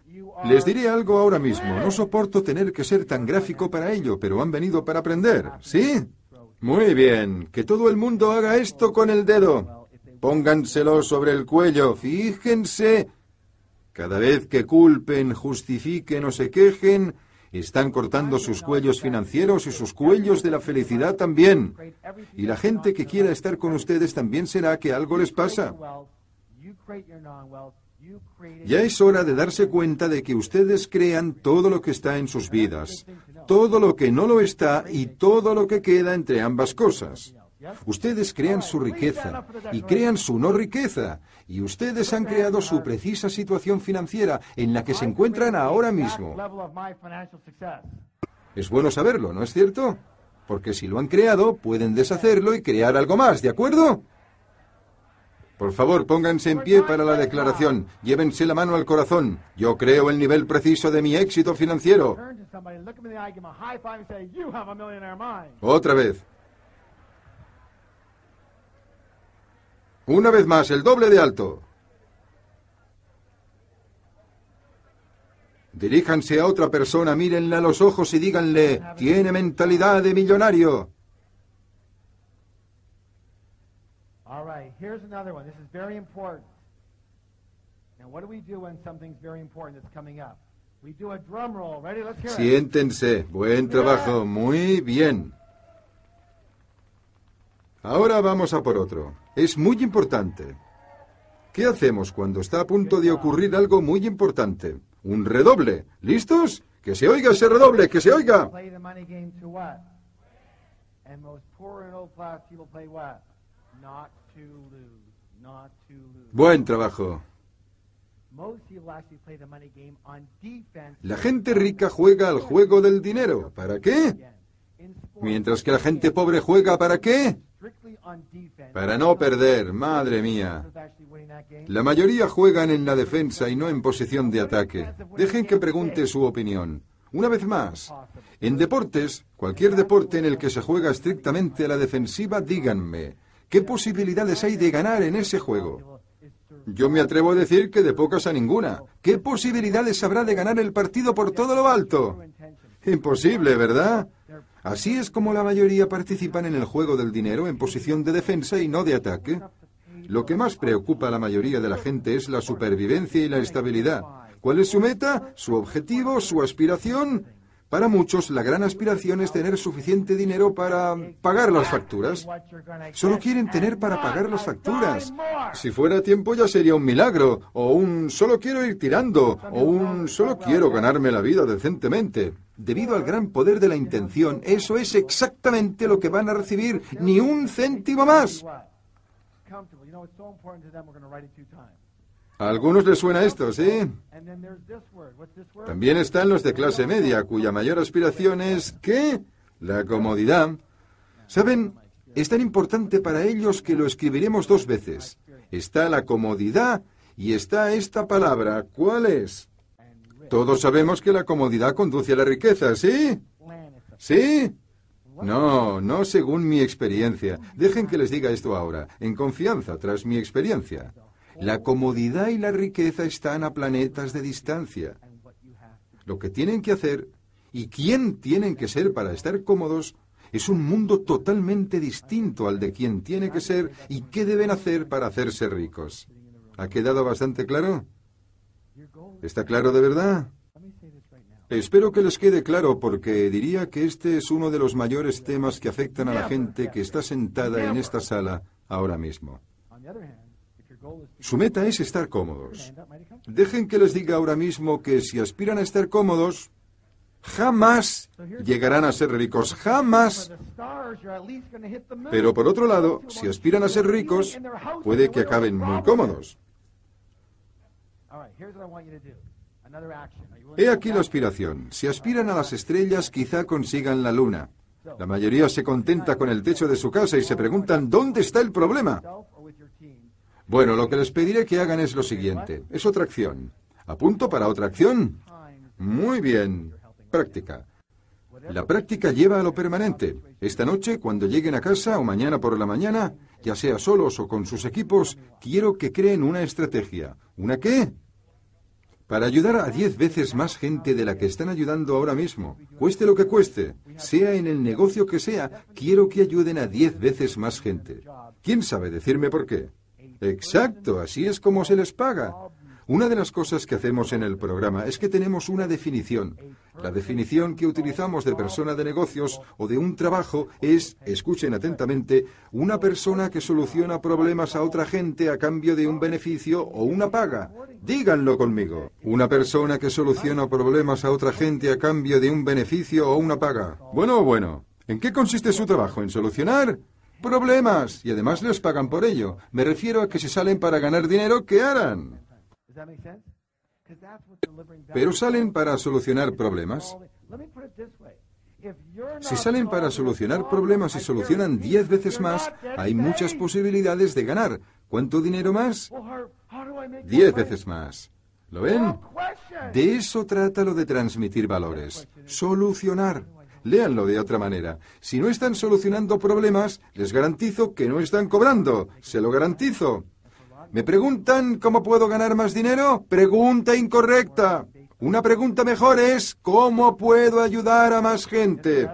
les diré algo ahora mismo. No soporto tener que ser tan gráfico para ello, pero han venido para aprender. ¿Sí? Muy bien, que todo el mundo haga esto con el dedo. Pónganselo sobre el cuello, fíjense. Cada vez que culpen, justifiquen o se quejen, están cortando sus cuellos financieros y sus cuellos de la felicidad también. Y la gente que quiera estar con ustedes también será que algo les pasa. Ya es hora de darse cuenta de que ustedes crean todo lo que está en sus vidas, todo lo que no lo está y todo lo que queda entre ambas cosas. Ustedes crean su riqueza y crean su no riqueza y ustedes han creado su precisa situación financiera en la que se encuentran ahora mismo. Es bueno saberlo, ¿no es cierto? Porque si lo han creado, pueden deshacerlo y crear algo más, ¿de acuerdo? Por favor, pónganse en pie para la declaración. Llévense la mano al corazón. Yo creo el nivel preciso de mi éxito financiero. Otra vez. Una vez más, el doble de alto. Diríjanse a otra persona, mírenla a los ojos y díganle, tiene mentalidad de millonario. All right, here's another one. This is very important. Now, what do we do when something's very important that's coming up? We do a drum roll. Ready? Let's hear it. Siéntense. Buen trabajo. Muy bien. Ahora vamos a por otro. Es muy importante. ¿Qué hacemos cuando está a punto de ocurrir algo muy importante? Un redoble. ¿Listos? Que se oiga ese redoble, que se oiga. Buen trabajo. La gente rica juega al juego del dinero. ¿Para qué? Mientras que la gente pobre juega para qué? Para no perder, madre mía. La mayoría juegan en la defensa y no en posición de ataque. Dejen que pregunte su opinión. Una vez más, en deportes, cualquier deporte en el que se juega estrictamente a la defensiva, díganme, ¿Qué posibilidades hay de ganar en ese juego? Yo me atrevo a decir que de pocas a ninguna. ¿Qué posibilidades habrá de ganar el partido por todo lo alto? Imposible, ¿verdad? Así es como la mayoría participan en el juego del dinero en posición de defensa y no de ataque. Lo que más preocupa a la mayoría de la gente es la supervivencia y la estabilidad. ¿Cuál es su meta? ¿Su objetivo? ¿Su aspiración? Para muchos, la gran aspiración es tener suficiente dinero para pagar las facturas. Solo quieren tener para pagar las facturas. Si fuera tiempo ya sería un milagro, o un solo quiero ir tirando, o un solo quiero ganarme la vida decentemente. Debido al gran poder de la intención, eso es exactamente lo que van a recibir, ni un céntimo más. A algunos les suena esto, ¿sí? También están los de clase media, cuya mayor aspiración es ¿qué? La comodidad. ¿Saben? Es tan importante para ellos que lo escribiremos dos veces. Está la comodidad y está esta palabra. ¿Cuál es? Todos sabemos que la comodidad conduce a la riqueza, ¿sí? ¿Sí? No, no según mi experiencia. Dejen que les diga esto ahora, en confianza, tras mi experiencia. La comodidad y la riqueza están a planetas de distancia. Lo que tienen que hacer y quién tienen que ser para estar cómodos es un mundo totalmente distinto al de quién tiene que ser y qué deben hacer para hacerse ricos. ¿Ha quedado bastante claro? ¿Está claro de verdad? Espero que les quede claro porque diría que este es uno de los mayores temas que afectan a la gente que está sentada en esta sala ahora mismo. Su meta es estar cómodos. Dejen que les diga ahora mismo que si aspiran a estar cómodos, jamás llegarán a ser ricos, jamás. Pero por otro lado, si aspiran a ser ricos, puede que acaben muy cómodos. He aquí la aspiración. Si aspiran a las estrellas, quizá consigan la luna. La mayoría se contenta con el techo de su casa y se preguntan, ¿dónde está el problema? Bueno, lo que les pediré que hagan es lo siguiente. Es otra acción. ¿A para otra acción? Muy bien. Práctica. La práctica lleva a lo permanente. Esta noche, cuando lleguen a casa o mañana por la mañana, ya sea solos o con sus equipos, quiero que creen una estrategia. ¿Una qué? Para ayudar a diez veces más gente de la que están ayudando ahora mismo, cueste lo que cueste, sea en el negocio que sea, quiero que ayuden a diez veces más gente. ¿Quién sabe decirme por qué? Exacto, así es como se les paga. Una de las cosas que hacemos en el programa es que tenemos una definición. La definición que utilizamos de persona de negocios o de un trabajo es, escuchen atentamente, una persona que soluciona problemas a otra gente a cambio de un beneficio o una paga. Díganlo conmigo. Una persona que soluciona problemas a otra gente a cambio de un beneficio o una paga. Bueno, bueno. ¿En qué consiste su trabajo? ¿En solucionar? problemas y además les pagan por ello. Me refiero a que si salen para ganar dinero ¿qué harán. Pero salen para solucionar problemas. Si salen para solucionar problemas y solucionan 10 veces más, hay muchas posibilidades de ganar. ¿Cuánto dinero más? 10 veces más. ¿Lo ven? De eso trata lo de transmitir valores. Solucionar léanlo de otra manera. Si no están solucionando problemas, les garantizo que no están cobrando. Se lo garantizo. ¿Me preguntan cómo puedo ganar más dinero? Pregunta incorrecta. Una pregunta mejor es ¿cómo puedo ayudar a más gente?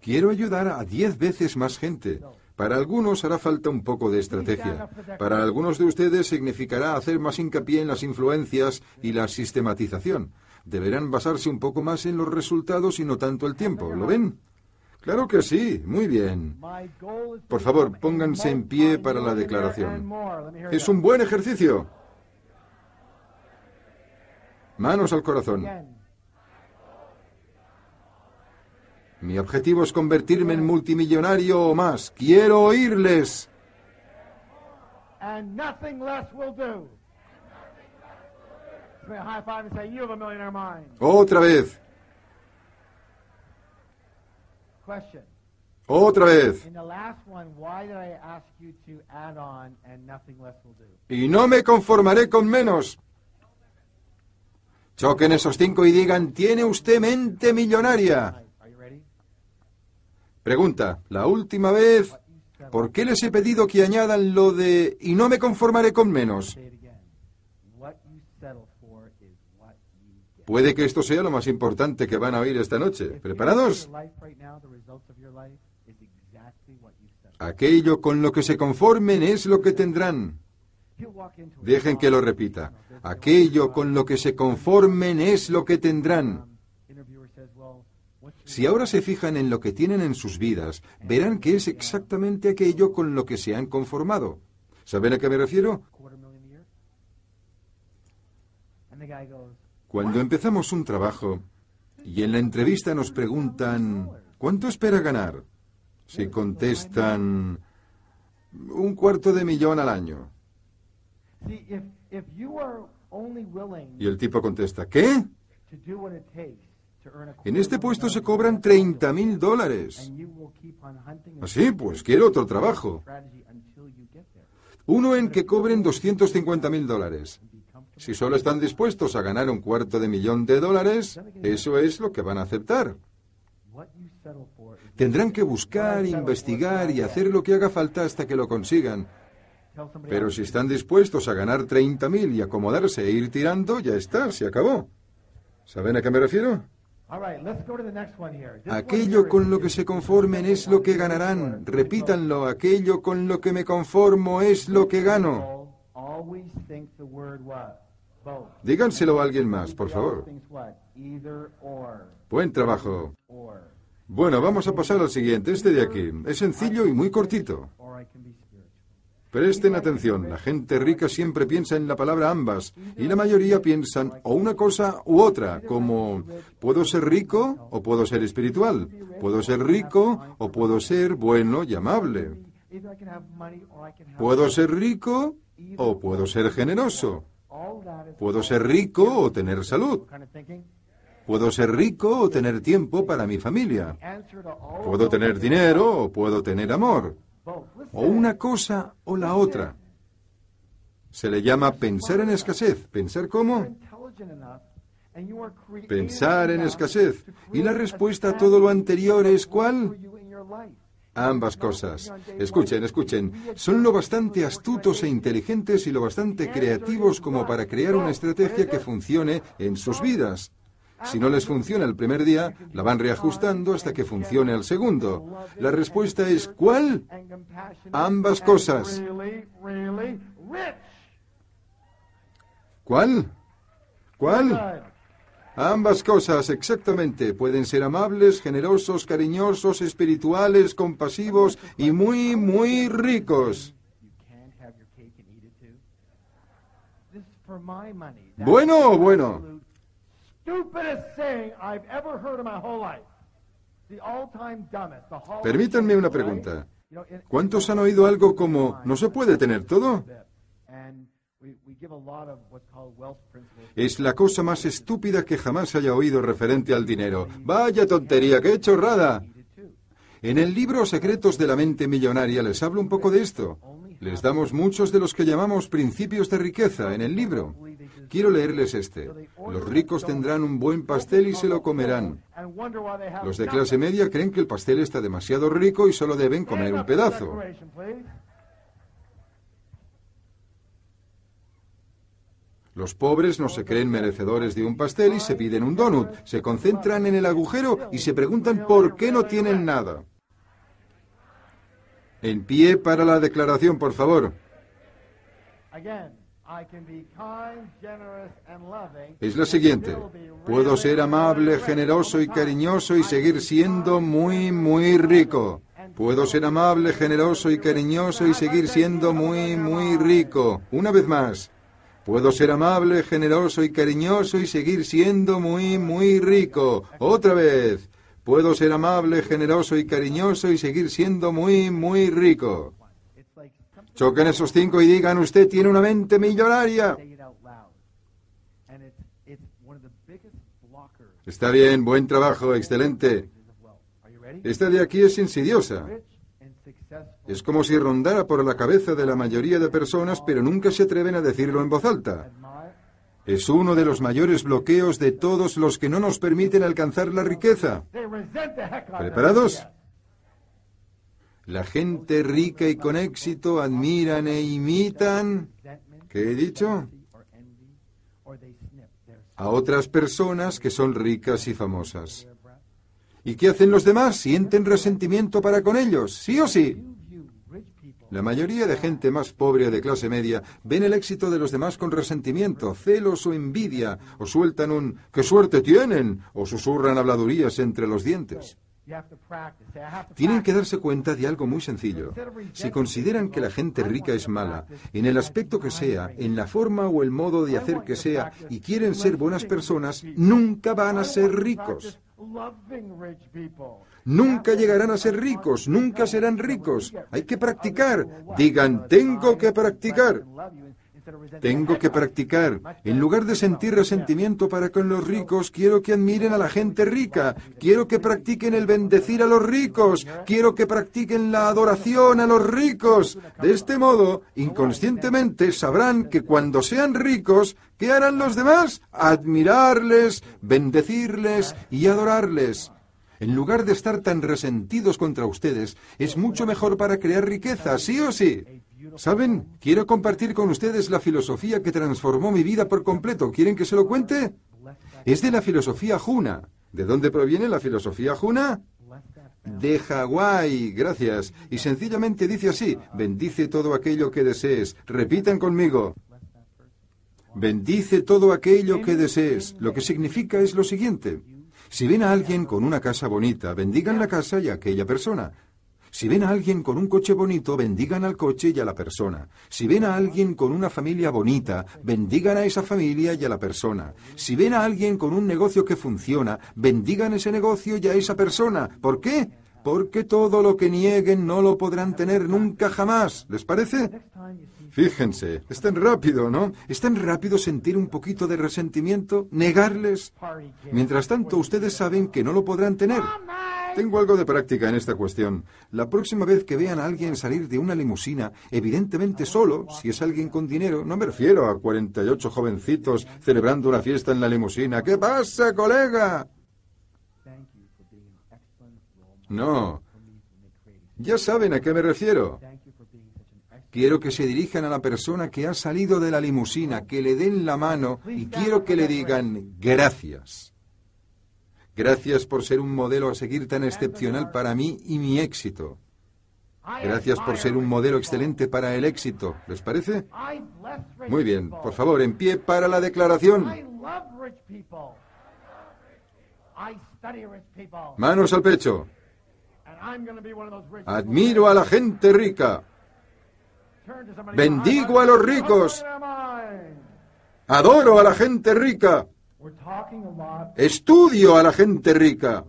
Quiero ayudar a diez veces más gente. Para algunos hará falta un poco de estrategia. Para algunos de ustedes significará hacer más hincapié en las influencias y la sistematización deberán basarse un poco más en los resultados y no tanto el tiempo. ¿Lo ven? Claro que sí, muy bien. Por favor, pónganse en pie para la declaración. Es un buen ejercicio. Manos al corazón. Mi objetivo es convertirme en multimillonario o más. Quiero oírles. Otra vez. Otra vez. Y no me conformaré con menos. Choquen esos cinco y digan, ¿tiene usted mente millonaria? Pregunta, la última vez, ¿por qué les he pedido que añadan lo de y no me conformaré con menos? Puede que esto sea lo más importante que van a oír esta noche. ¿Preparados? Aquello con lo que se conformen es lo que tendrán. Dejen que lo repita. Aquello con lo que se conformen es lo que tendrán. Um, si ahora se fijan en lo que tienen en sus vidas, verán que es exactamente aquello con lo que se han conformado. ¿Saben a qué me refiero? Cuando empezamos un trabajo y en la entrevista nos preguntan, ¿cuánto espera ganar? Si contestan, un cuarto de millón al año. Y el tipo contesta, ¿qué? En este puesto se cobran 30 mil dólares. Así ah, pues, quiero otro trabajo. Uno en que cobren 250 mil dólares. Si solo están dispuestos a ganar un cuarto de millón de dólares, eso es lo que van a aceptar. Tendrán que buscar, investigar y hacer lo que haga falta hasta que lo consigan. Pero si están dispuestos a ganar 30.000 y acomodarse e ir tirando, ya está, se acabó. ¿Saben a qué me refiero? Aquello con lo que se conformen es lo que ganarán. Repítanlo, aquello con lo que me conformo es lo que gano. Díganselo a alguien más, por favor. Buen trabajo. Bueno, vamos a pasar al siguiente, este de aquí. Es sencillo y muy cortito. Presten atención, la gente rica siempre piensa en la palabra ambas y la mayoría piensan o una cosa u otra, como puedo ser rico o puedo ser espiritual, puedo ser rico o puedo ser bueno y amable, puedo ser rico o puedo ser generoso, Puedo ser rico o tener salud. Puedo ser rico o tener tiempo para mi familia. Puedo tener dinero o puedo tener amor. O una cosa o la otra. Se le llama pensar en escasez. ¿Pensar cómo? Pensar en escasez. Y la respuesta a todo lo anterior es cuál? Ambas cosas. Escuchen, escuchen. Son lo bastante astutos e inteligentes y lo bastante creativos como para crear una estrategia que funcione en sus vidas. Si no les funciona el primer día, la van reajustando hasta que funcione el segundo. La respuesta es ¿cuál? Ambas cosas. ¿Cuál? ¿Cuál? Ambas cosas, exactamente. Pueden ser amables, generosos, cariñosos, espirituales, compasivos y muy, muy ricos. Bueno, bueno. Permítanme una pregunta. ¿Cuántos han oído algo como, no se puede tener todo? Es la cosa más estúpida que jamás haya oído referente al dinero. Vaya tontería, qué chorrada. En el libro Secretos de la Mente Millonaria les hablo un poco de esto. Les damos muchos de los que llamamos principios de riqueza en el libro. Quiero leerles este. Los ricos tendrán un buen pastel y se lo comerán. Los de clase media creen que el pastel está demasiado rico y solo deben comer un pedazo. Los pobres no se creen merecedores de un pastel y se piden un donut, se concentran en el agujero y se preguntan por qué no tienen nada. En pie para la declaración, por favor. Es la siguiente. Puedo ser amable, generoso y cariñoso y seguir siendo muy, muy rico. Puedo ser amable, generoso y cariñoso y seguir siendo muy, muy rico. Una vez más. Puedo ser amable, generoso y cariñoso y seguir siendo muy, muy rico. Otra vez. Puedo ser amable, generoso y cariñoso y seguir siendo muy, muy rico. Choquen esos cinco y digan, usted tiene una mente millonaria. Está bien, buen trabajo, excelente. Esta de aquí es insidiosa. Es como si rondara por la cabeza de la mayoría de personas, pero nunca se atreven a decirlo en voz alta. Es uno de los mayores bloqueos de todos los que no nos permiten alcanzar la riqueza. ¿Preparados? La gente rica y con éxito admiran e imitan, ¿qué he dicho? A otras personas que son ricas y famosas. ¿Y qué hacen los demás? Sienten resentimiento para con ellos, sí o sí. La mayoría de gente más pobre de clase media ven el éxito de los demás con resentimiento, celos o envidia, o sueltan un ¡qué suerte tienen! o susurran habladurías entre los dientes. Tienen que darse cuenta de algo muy sencillo. Si consideran que la gente rica es mala, en el aspecto que sea, en la forma o el modo de hacer que sea, y quieren ser buenas personas, nunca van a ser ricos. Nunca llegarán a ser ricos, nunca serán ricos. Hay que practicar. Digan, tengo que practicar. Tengo que practicar. En lugar de sentir resentimiento para con los ricos, quiero que admiren a la gente rica. Quiero que practiquen el bendecir a los ricos. Quiero que practiquen la adoración a los ricos. De este modo, inconscientemente sabrán que cuando sean ricos, ¿qué harán los demás? Admirarles, bendecirles y adorarles. En lugar de estar tan resentidos contra ustedes, es mucho mejor para crear riqueza, sí o sí. ¿Saben? Quiero compartir con ustedes la filosofía que transformó mi vida por completo. ¿Quieren que se lo cuente? Es de la filosofía Juna. ¿De dónde proviene la filosofía Juna? de Hawái, gracias. Y sencillamente dice así, bendice todo aquello que desees. Repitan conmigo. Bendice todo aquello que desees. Lo que significa es lo siguiente. Si ven a alguien con una casa bonita, bendigan la casa y a aquella persona. Si ven a alguien con un coche bonito, bendigan al coche y a la persona. Si ven a alguien con una familia bonita, bendigan a esa familia y a la persona. Si ven a alguien con un negocio que funciona, bendigan ese negocio y a esa persona. ¿Por qué? Porque todo lo que nieguen no lo podrán tener nunca jamás. ¿Les parece? Fíjense, es tan rápido, ¿no? Es tan rápido sentir un poquito de resentimiento, negarles. Mientras tanto, ustedes saben que no lo podrán tener. Tengo algo de práctica en esta cuestión. La próxima vez que vean a alguien salir de una limusina, evidentemente solo, si es alguien con dinero, no me refiero a 48 jovencitos celebrando una fiesta en la limusina. ¿Qué pasa, colega? No. Ya saben a qué me refiero. Quiero que se dirijan a la persona que ha salido de la limusina, que le den la mano y quiero que le digan gracias. Gracias por ser un modelo a seguir tan excepcional para mí y mi éxito. Gracias por ser un modelo excelente para el éxito. ¿Les parece? Muy bien, por favor, en pie para la declaración. Manos al pecho. Admiro a la gente rica. Bendigo a los ricos. Adoro a la gente rica. Estudio a la gente rica.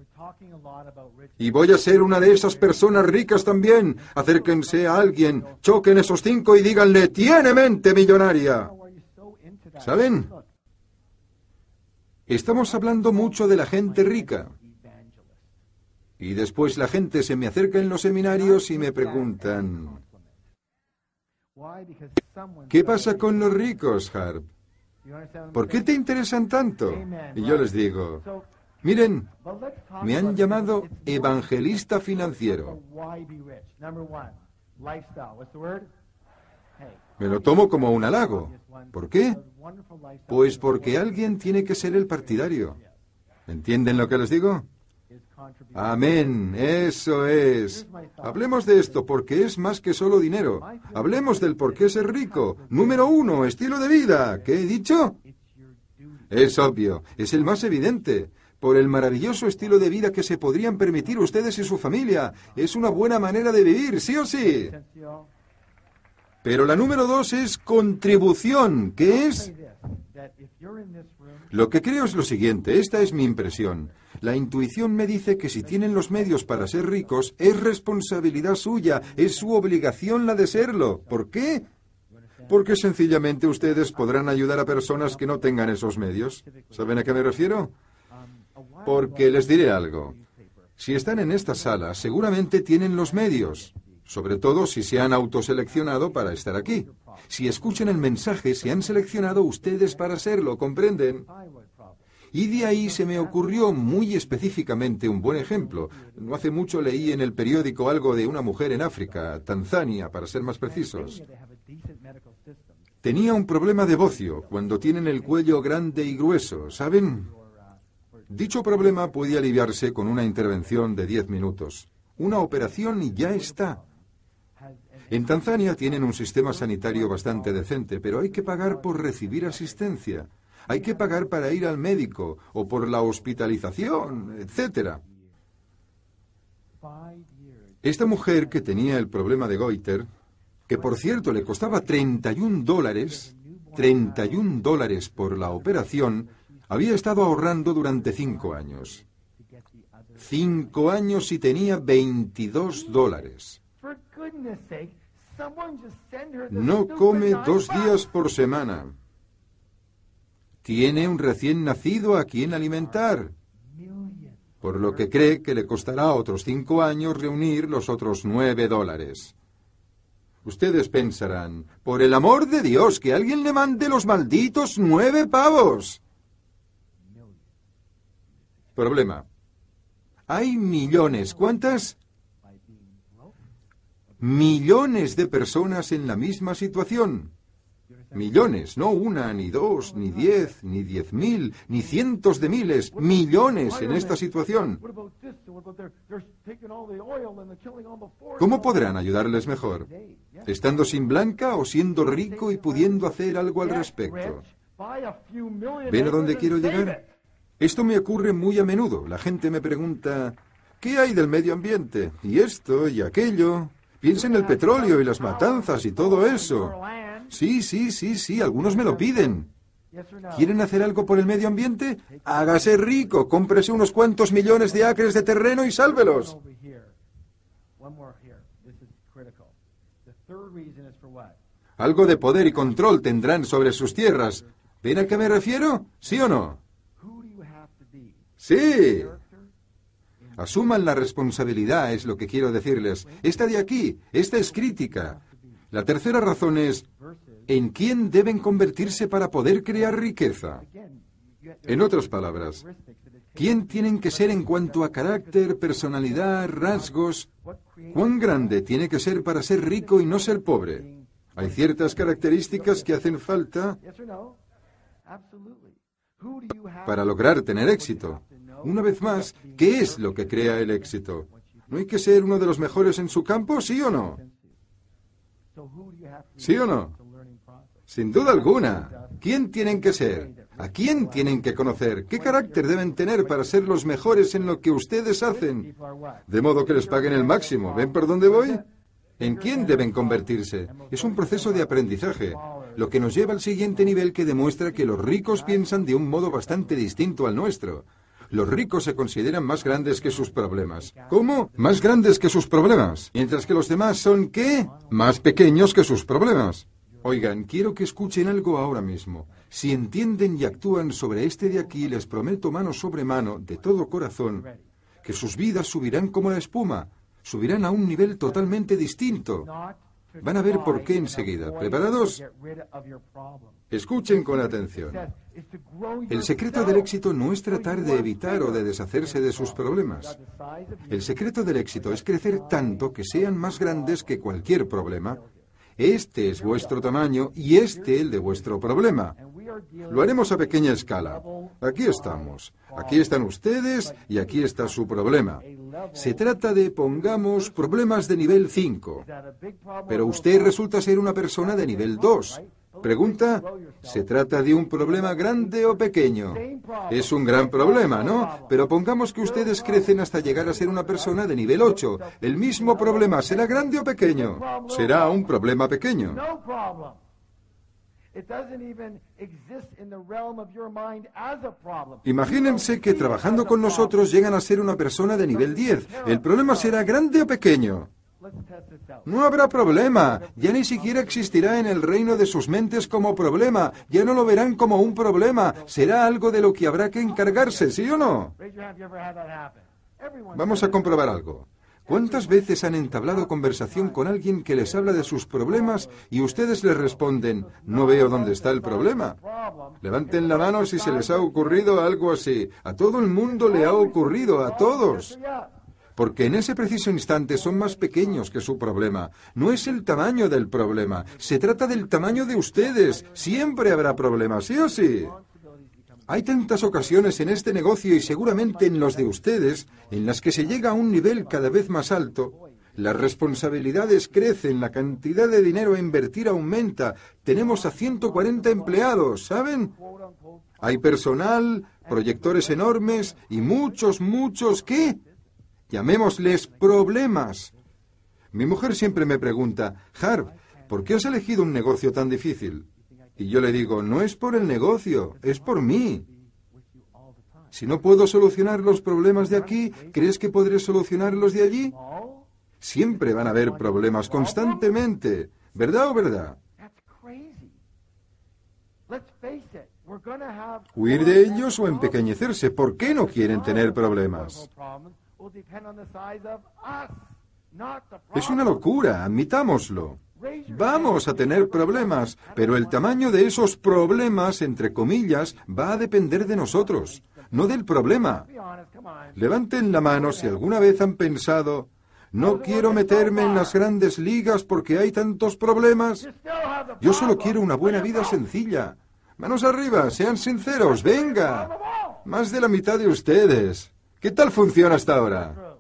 Y voy a ser una de esas personas ricas también. Acérquense a alguien, choquen esos cinco y díganle, tiene mente millonaria. ¿Saben? Estamos hablando mucho de la gente rica. Y después la gente se me acerca en los seminarios y me preguntan, ¿Qué pasa con los ricos, Harp? ¿Por qué te interesan tanto? Y yo les digo, miren, me han llamado evangelista financiero. Me lo tomo como un halago. ¿Por qué? Pues porque alguien tiene que ser el partidario. ¿Entienden lo que les digo? Amén, eso es. Hablemos de esto porque es más que solo dinero. Hablemos del por qué ser rico. Número uno, estilo de vida. ¿Qué he dicho? Es obvio, es el más evidente. Por el maravilloso estilo de vida que se podrían permitir ustedes y su familia. Es una buena manera de vivir, sí o sí. Pero la número dos es contribución, que es... Lo que creo es lo siguiente, esta es mi impresión. La intuición me dice que si tienen los medios para ser ricos, es responsabilidad suya, es su obligación la de serlo. ¿Por qué? Porque sencillamente ustedes podrán ayudar a personas que no tengan esos medios. ¿Saben a qué me refiero? Porque les diré algo. Si están en esta sala, seguramente tienen los medios, sobre todo si se han autoseleccionado para estar aquí. Si escuchan el mensaje, se han seleccionado ustedes para serlo, ¿comprenden? Y de ahí se me ocurrió muy específicamente un buen ejemplo. No hace mucho leí en el periódico algo de una mujer en África, Tanzania, para ser más precisos. Tenía un problema de bocio cuando tienen el cuello grande y grueso, ¿saben? Dicho problema podía aliviarse con una intervención de 10 minutos. Una operación y ya está. En Tanzania tienen un sistema sanitario bastante decente, pero hay que pagar por recibir asistencia hay que pagar para ir al médico o por la hospitalización, etc. Esta mujer que tenía el problema de Goiter, que por cierto le costaba 31 dólares, 31 dólares por la operación, había estado ahorrando durante cinco años. Cinco años y tenía 22 dólares. No come dos días por semana tiene un recién nacido a quien alimentar, por lo que cree que le costará otros cinco años reunir los otros nueve dólares. Ustedes pensarán, por el amor de Dios, que alguien le mande los malditos nueve pavos. Problema. Hay millones. ¿Cuántas? Millones de personas en la misma situación. Millones, no una, ni dos, ni diez, ni diez mil, ni cientos de miles, millones en esta situación. ¿Cómo podrán ayudarles mejor? ¿Estando sin blanca o siendo rico y pudiendo hacer algo al respecto? ¿Ven a dónde quiero llegar? Esto me ocurre muy a menudo. La gente me pregunta, ¿qué hay del medio ambiente? Y esto y aquello. Piensa en el petróleo y las matanzas y todo eso. Sí, sí, sí, sí, algunos me lo piden. ¿Quieren hacer algo por el medio ambiente? Hágase rico, cómprese unos cuantos millones de acres de terreno y sálvelos. Algo de poder y control tendrán sobre sus tierras. ¿Ven a qué me refiero? ¿Sí o no? Sí. Asuman la responsabilidad, es lo que quiero decirles. Esta de aquí, esta es crítica. La tercera razón es, ¿en quién deben convertirse para poder crear riqueza? En otras palabras, ¿quién tienen que ser en cuanto a carácter, personalidad, rasgos? ¿Cuán grande tiene que ser para ser rico y no ser pobre? Hay ciertas características que hacen falta para lograr tener éxito. Una vez más, ¿qué es lo que crea el éxito? ¿No hay que ser uno de los mejores en su campo, sí o no? ¿Sí o no? Sin duda alguna. ¿Quién tienen que ser? ¿A quién tienen que conocer? ¿Qué carácter deben tener para ser los mejores en lo que ustedes hacen? De modo que les paguen el máximo. ¿Ven por dónde voy? ¿En quién deben convertirse? Es un proceso de aprendizaje, lo que nos lleva al siguiente nivel que demuestra que los ricos piensan de un modo bastante distinto al nuestro. Los ricos se consideran más grandes que sus problemas. ¿Cómo? Más grandes que sus problemas. Mientras que los demás son qué? Más pequeños que sus problemas. Oigan, quiero que escuchen algo ahora mismo. Si entienden y actúan sobre este de aquí, les prometo mano sobre mano, de todo corazón, que sus vidas subirán como la espuma, subirán a un nivel totalmente distinto. Van a ver por qué enseguida. ¿Preparados? Escuchen con atención. El secreto del éxito no es tratar de evitar o de deshacerse de sus problemas. El secreto del éxito es crecer tanto que sean más grandes que cualquier problema. Este es vuestro tamaño y este el de vuestro problema. Lo haremos a pequeña escala. Aquí estamos. Aquí están ustedes y aquí está su problema. Se trata de, pongamos, problemas de nivel 5. Pero usted resulta ser una persona de nivel 2. Pregunta, ¿se trata de un problema grande o pequeño? Es un gran problema, ¿no? Pero pongamos que ustedes crecen hasta llegar a ser una persona de nivel 8. El mismo problema, ¿será grande o pequeño? Será un problema pequeño. Imagínense que trabajando con nosotros llegan a ser una persona de nivel 10. ¿El problema será grande o pequeño? No habrá problema. Ya ni siquiera existirá en el reino de sus mentes como problema. Ya no lo verán como un problema. Será algo de lo que habrá que encargarse, ¿sí o no? Vamos a comprobar algo. ¿Cuántas veces han entablado conversación con alguien que les habla de sus problemas y ustedes les responden, no veo dónde está el problema? Levanten la mano si se les ha ocurrido algo así. A todo el mundo le ha ocurrido, a todos. Porque en ese preciso instante son más pequeños que su problema. No es el tamaño del problema, se trata del tamaño de ustedes. Siempre habrá problemas, sí o sí. Hay tantas ocasiones en este negocio y seguramente en los de ustedes en las que se llega a un nivel cada vez más alto. Las responsabilidades crecen, la cantidad de dinero a invertir aumenta. Tenemos a 140 empleados, ¿saben? Hay personal, proyectores enormes y muchos, muchos, ¿qué? Llamémosles problemas. Mi mujer siempre me pregunta, Harv, ¿por qué has elegido un negocio tan difícil? Y yo le digo, no es por el negocio, es por mí. Si no puedo solucionar los problemas de aquí, ¿crees que podré solucionar los de allí? Siempre van a haber problemas constantemente, ¿verdad o verdad? Huir de ellos o empequeñecerse. ¿Por qué no quieren tener problemas? Es una locura, admitámoslo. Vamos a tener problemas, pero el tamaño de esos problemas, entre comillas, va a depender de nosotros, no del problema. Levanten la mano si alguna vez han pensado, no quiero meterme en las grandes ligas porque hay tantos problemas. Yo solo quiero una buena vida sencilla. Manos arriba, sean sinceros, venga. Más de la mitad de ustedes. ¿Qué tal funciona hasta ahora?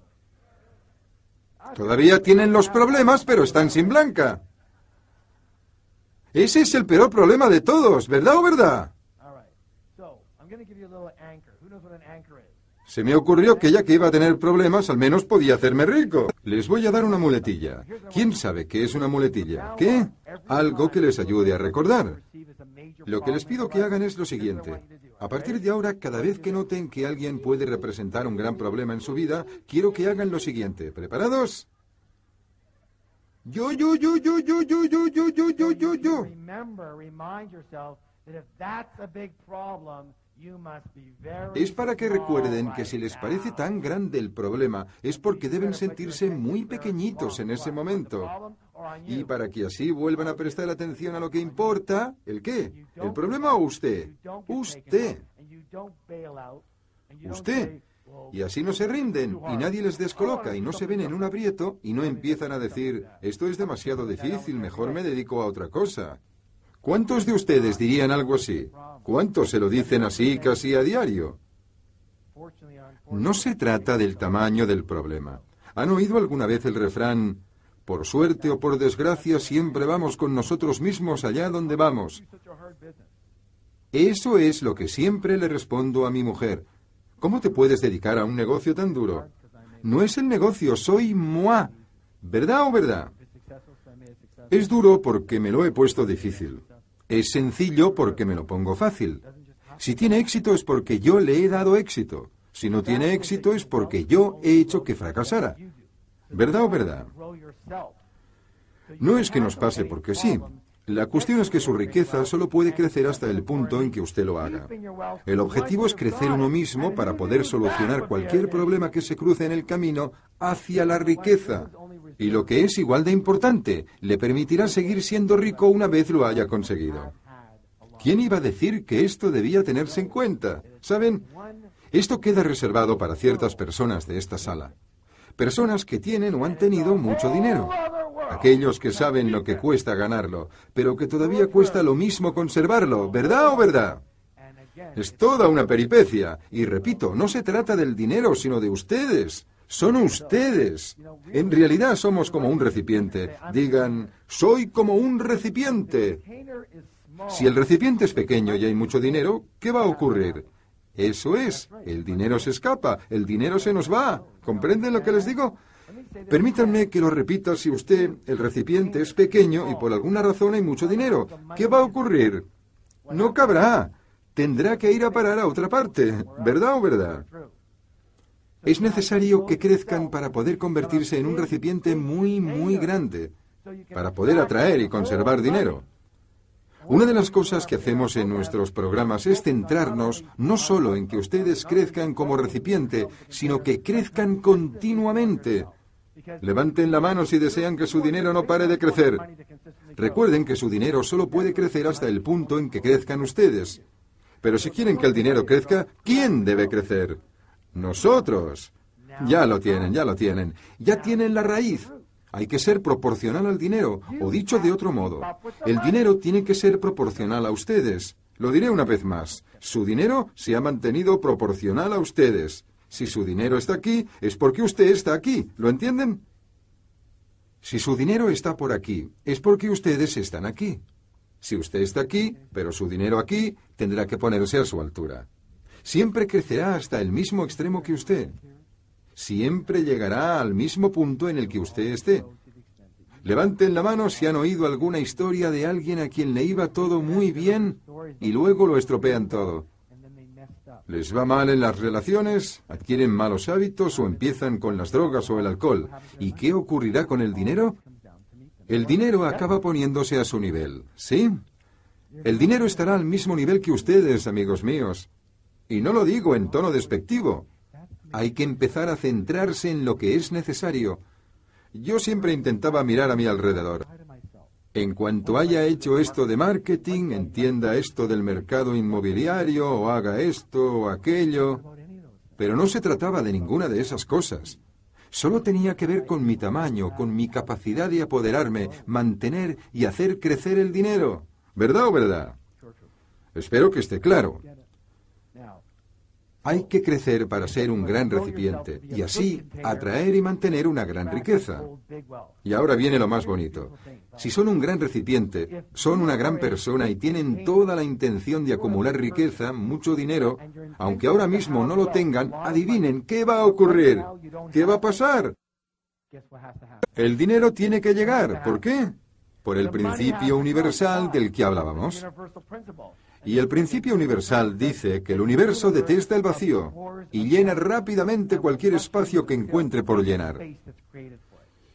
Todavía tienen los problemas, pero están sin blanca. Ese es el peor problema de todos, ¿verdad o verdad? Se me ocurrió que ya que iba a tener problemas, al menos podía hacerme rico. Les voy a dar una muletilla. ¿Quién sabe qué es una muletilla? ¿Qué? Algo que les ayude a recordar. Lo que les pido que hagan es lo siguiente. A partir de ahora, cada vez que noten que alguien puede representar un gran problema en su vida, quiero que hagan lo siguiente. ¿Preparados? es para que recuerden que si les parece tan grande el problema es porque deben sentirse muy pequeñitos en ese momento. Y para que así vuelvan a prestar atención a lo que importa, ¿el qué? ¿El problema o usted? Usted. Usted. Y así no se rinden, y nadie les descoloca, y no se ven en un abrieto, y no empiezan a decir, esto es demasiado difícil, mejor me dedico a otra cosa. ¿Cuántos de ustedes dirían algo así? ¿Cuántos se lo dicen así casi a diario? No se trata del tamaño del problema. ¿Han oído alguna vez el refrán, por suerte o por desgracia siempre vamos con nosotros mismos allá donde vamos? Eso es lo que siempre le respondo a mi mujer. ¿Cómo te puedes dedicar a un negocio tan duro? No es el negocio, soy moi. ¿Verdad o verdad? Es duro porque me lo he puesto difícil. Es sencillo porque me lo pongo fácil. Si tiene éxito es porque yo le he dado éxito. Si no tiene éxito es porque yo he hecho que fracasara. ¿Verdad o verdad? No es que nos pase porque sí. La cuestión es que su riqueza solo puede crecer hasta el punto en que usted lo haga. El objetivo es crecer uno mismo para poder solucionar cualquier problema que se cruce en el camino hacia la riqueza. Y lo que es igual de importante, le permitirá seguir siendo rico una vez lo haya conseguido. ¿Quién iba a decir que esto debía tenerse en cuenta? ¿Saben? Esto queda reservado para ciertas personas de esta sala. Personas que tienen o han tenido mucho dinero aquellos que saben lo que cuesta ganarlo, pero que todavía cuesta lo mismo conservarlo, ¿verdad o verdad? Es toda una peripecia, y repito, no se trata del dinero, sino de ustedes. Son ustedes. En realidad somos como un recipiente. Digan, soy como un recipiente. Si el recipiente es pequeño y hay mucho dinero, ¿qué va a ocurrir? Eso es, el dinero se escapa, el dinero se nos va. ¿Comprenden lo que les digo? Permítanme que lo repita si usted, el recipiente, es pequeño y por alguna razón hay mucho dinero. ¿Qué va a ocurrir? No cabrá. Tendrá que ir a parar a otra parte, ¿verdad o verdad? Es necesario que crezcan para poder convertirse en un recipiente muy, muy grande, para poder atraer y conservar dinero. Una de las cosas que hacemos en nuestros programas es centrarnos no solo en que ustedes crezcan como recipiente, sino que crezcan continuamente, Levanten la mano si desean que su dinero no pare de crecer. Recuerden que su dinero solo puede crecer hasta el punto en que crezcan ustedes. Pero si quieren que el dinero crezca, ¿quién debe crecer? Nosotros. Ya lo tienen, ya lo tienen. Ya tienen la raíz. Hay que ser proporcional al dinero, o dicho de otro modo, el dinero tiene que ser proporcional a ustedes. Lo diré una vez más, su dinero se ha mantenido proporcional a ustedes. Si su dinero está aquí, es porque usted está aquí. ¿Lo entienden? Si su dinero está por aquí, es porque ustedes están aquí. Si usted está aquí, pero su dinero aquí, tendrá que ponerse a su altura. Siempre crecerá hasta el mismo extremo que usted. Siempre llegará al mismo punto en el que usted esté. Levanten la mano si han oído alguna historia de alguien a quien le iba todo muy bien y luego lo estropean todo. Les va mal en las relaciones, adquieren malos hábitos o empiezan con las drogas o el alcohol. ¿Y qué ocurrirá con el dinero? El dinero acaba poniéndose a su nivel, ¿sí? El dinero estará al mismo nivel que ustedes, amigos míos. Y no lo digo en tono despectivo. Hay que empezar a centrarse en lo que es necesario. Yo siempre intentaba mirar a mi alrededor. En cuanto haya hecho esto de marketing, entienda esto del mercado inmobiliario o haga esto o aquello. Pero no se trataba de ninguna de esas cosas. Solo tenía que ver con mi tamaño, con mi capacidad de apoderarme, mantener y hacer crecer el dinero. ¿Verdad o verdad? Espero que esté claro. Hay que crecer para ser un gran recipiente y así atraer y mantener una gran riqueza. Y ahora viene lo más bonito. Si son un gran recipiente, son una gran persona y tienen toda la intención de acumular riqueza, mucho dinero, aunque ahora mismo no lo tengan, adivinen qué va a ocurrir, qué va a pasar. El dinero tiene que llegar. ¿Por qué? Por el principio universal del que hablábamos. Y el principio universal dice que el universo detesta el vacío y llena rápidamente cualquier espacio que encuentre por llenar.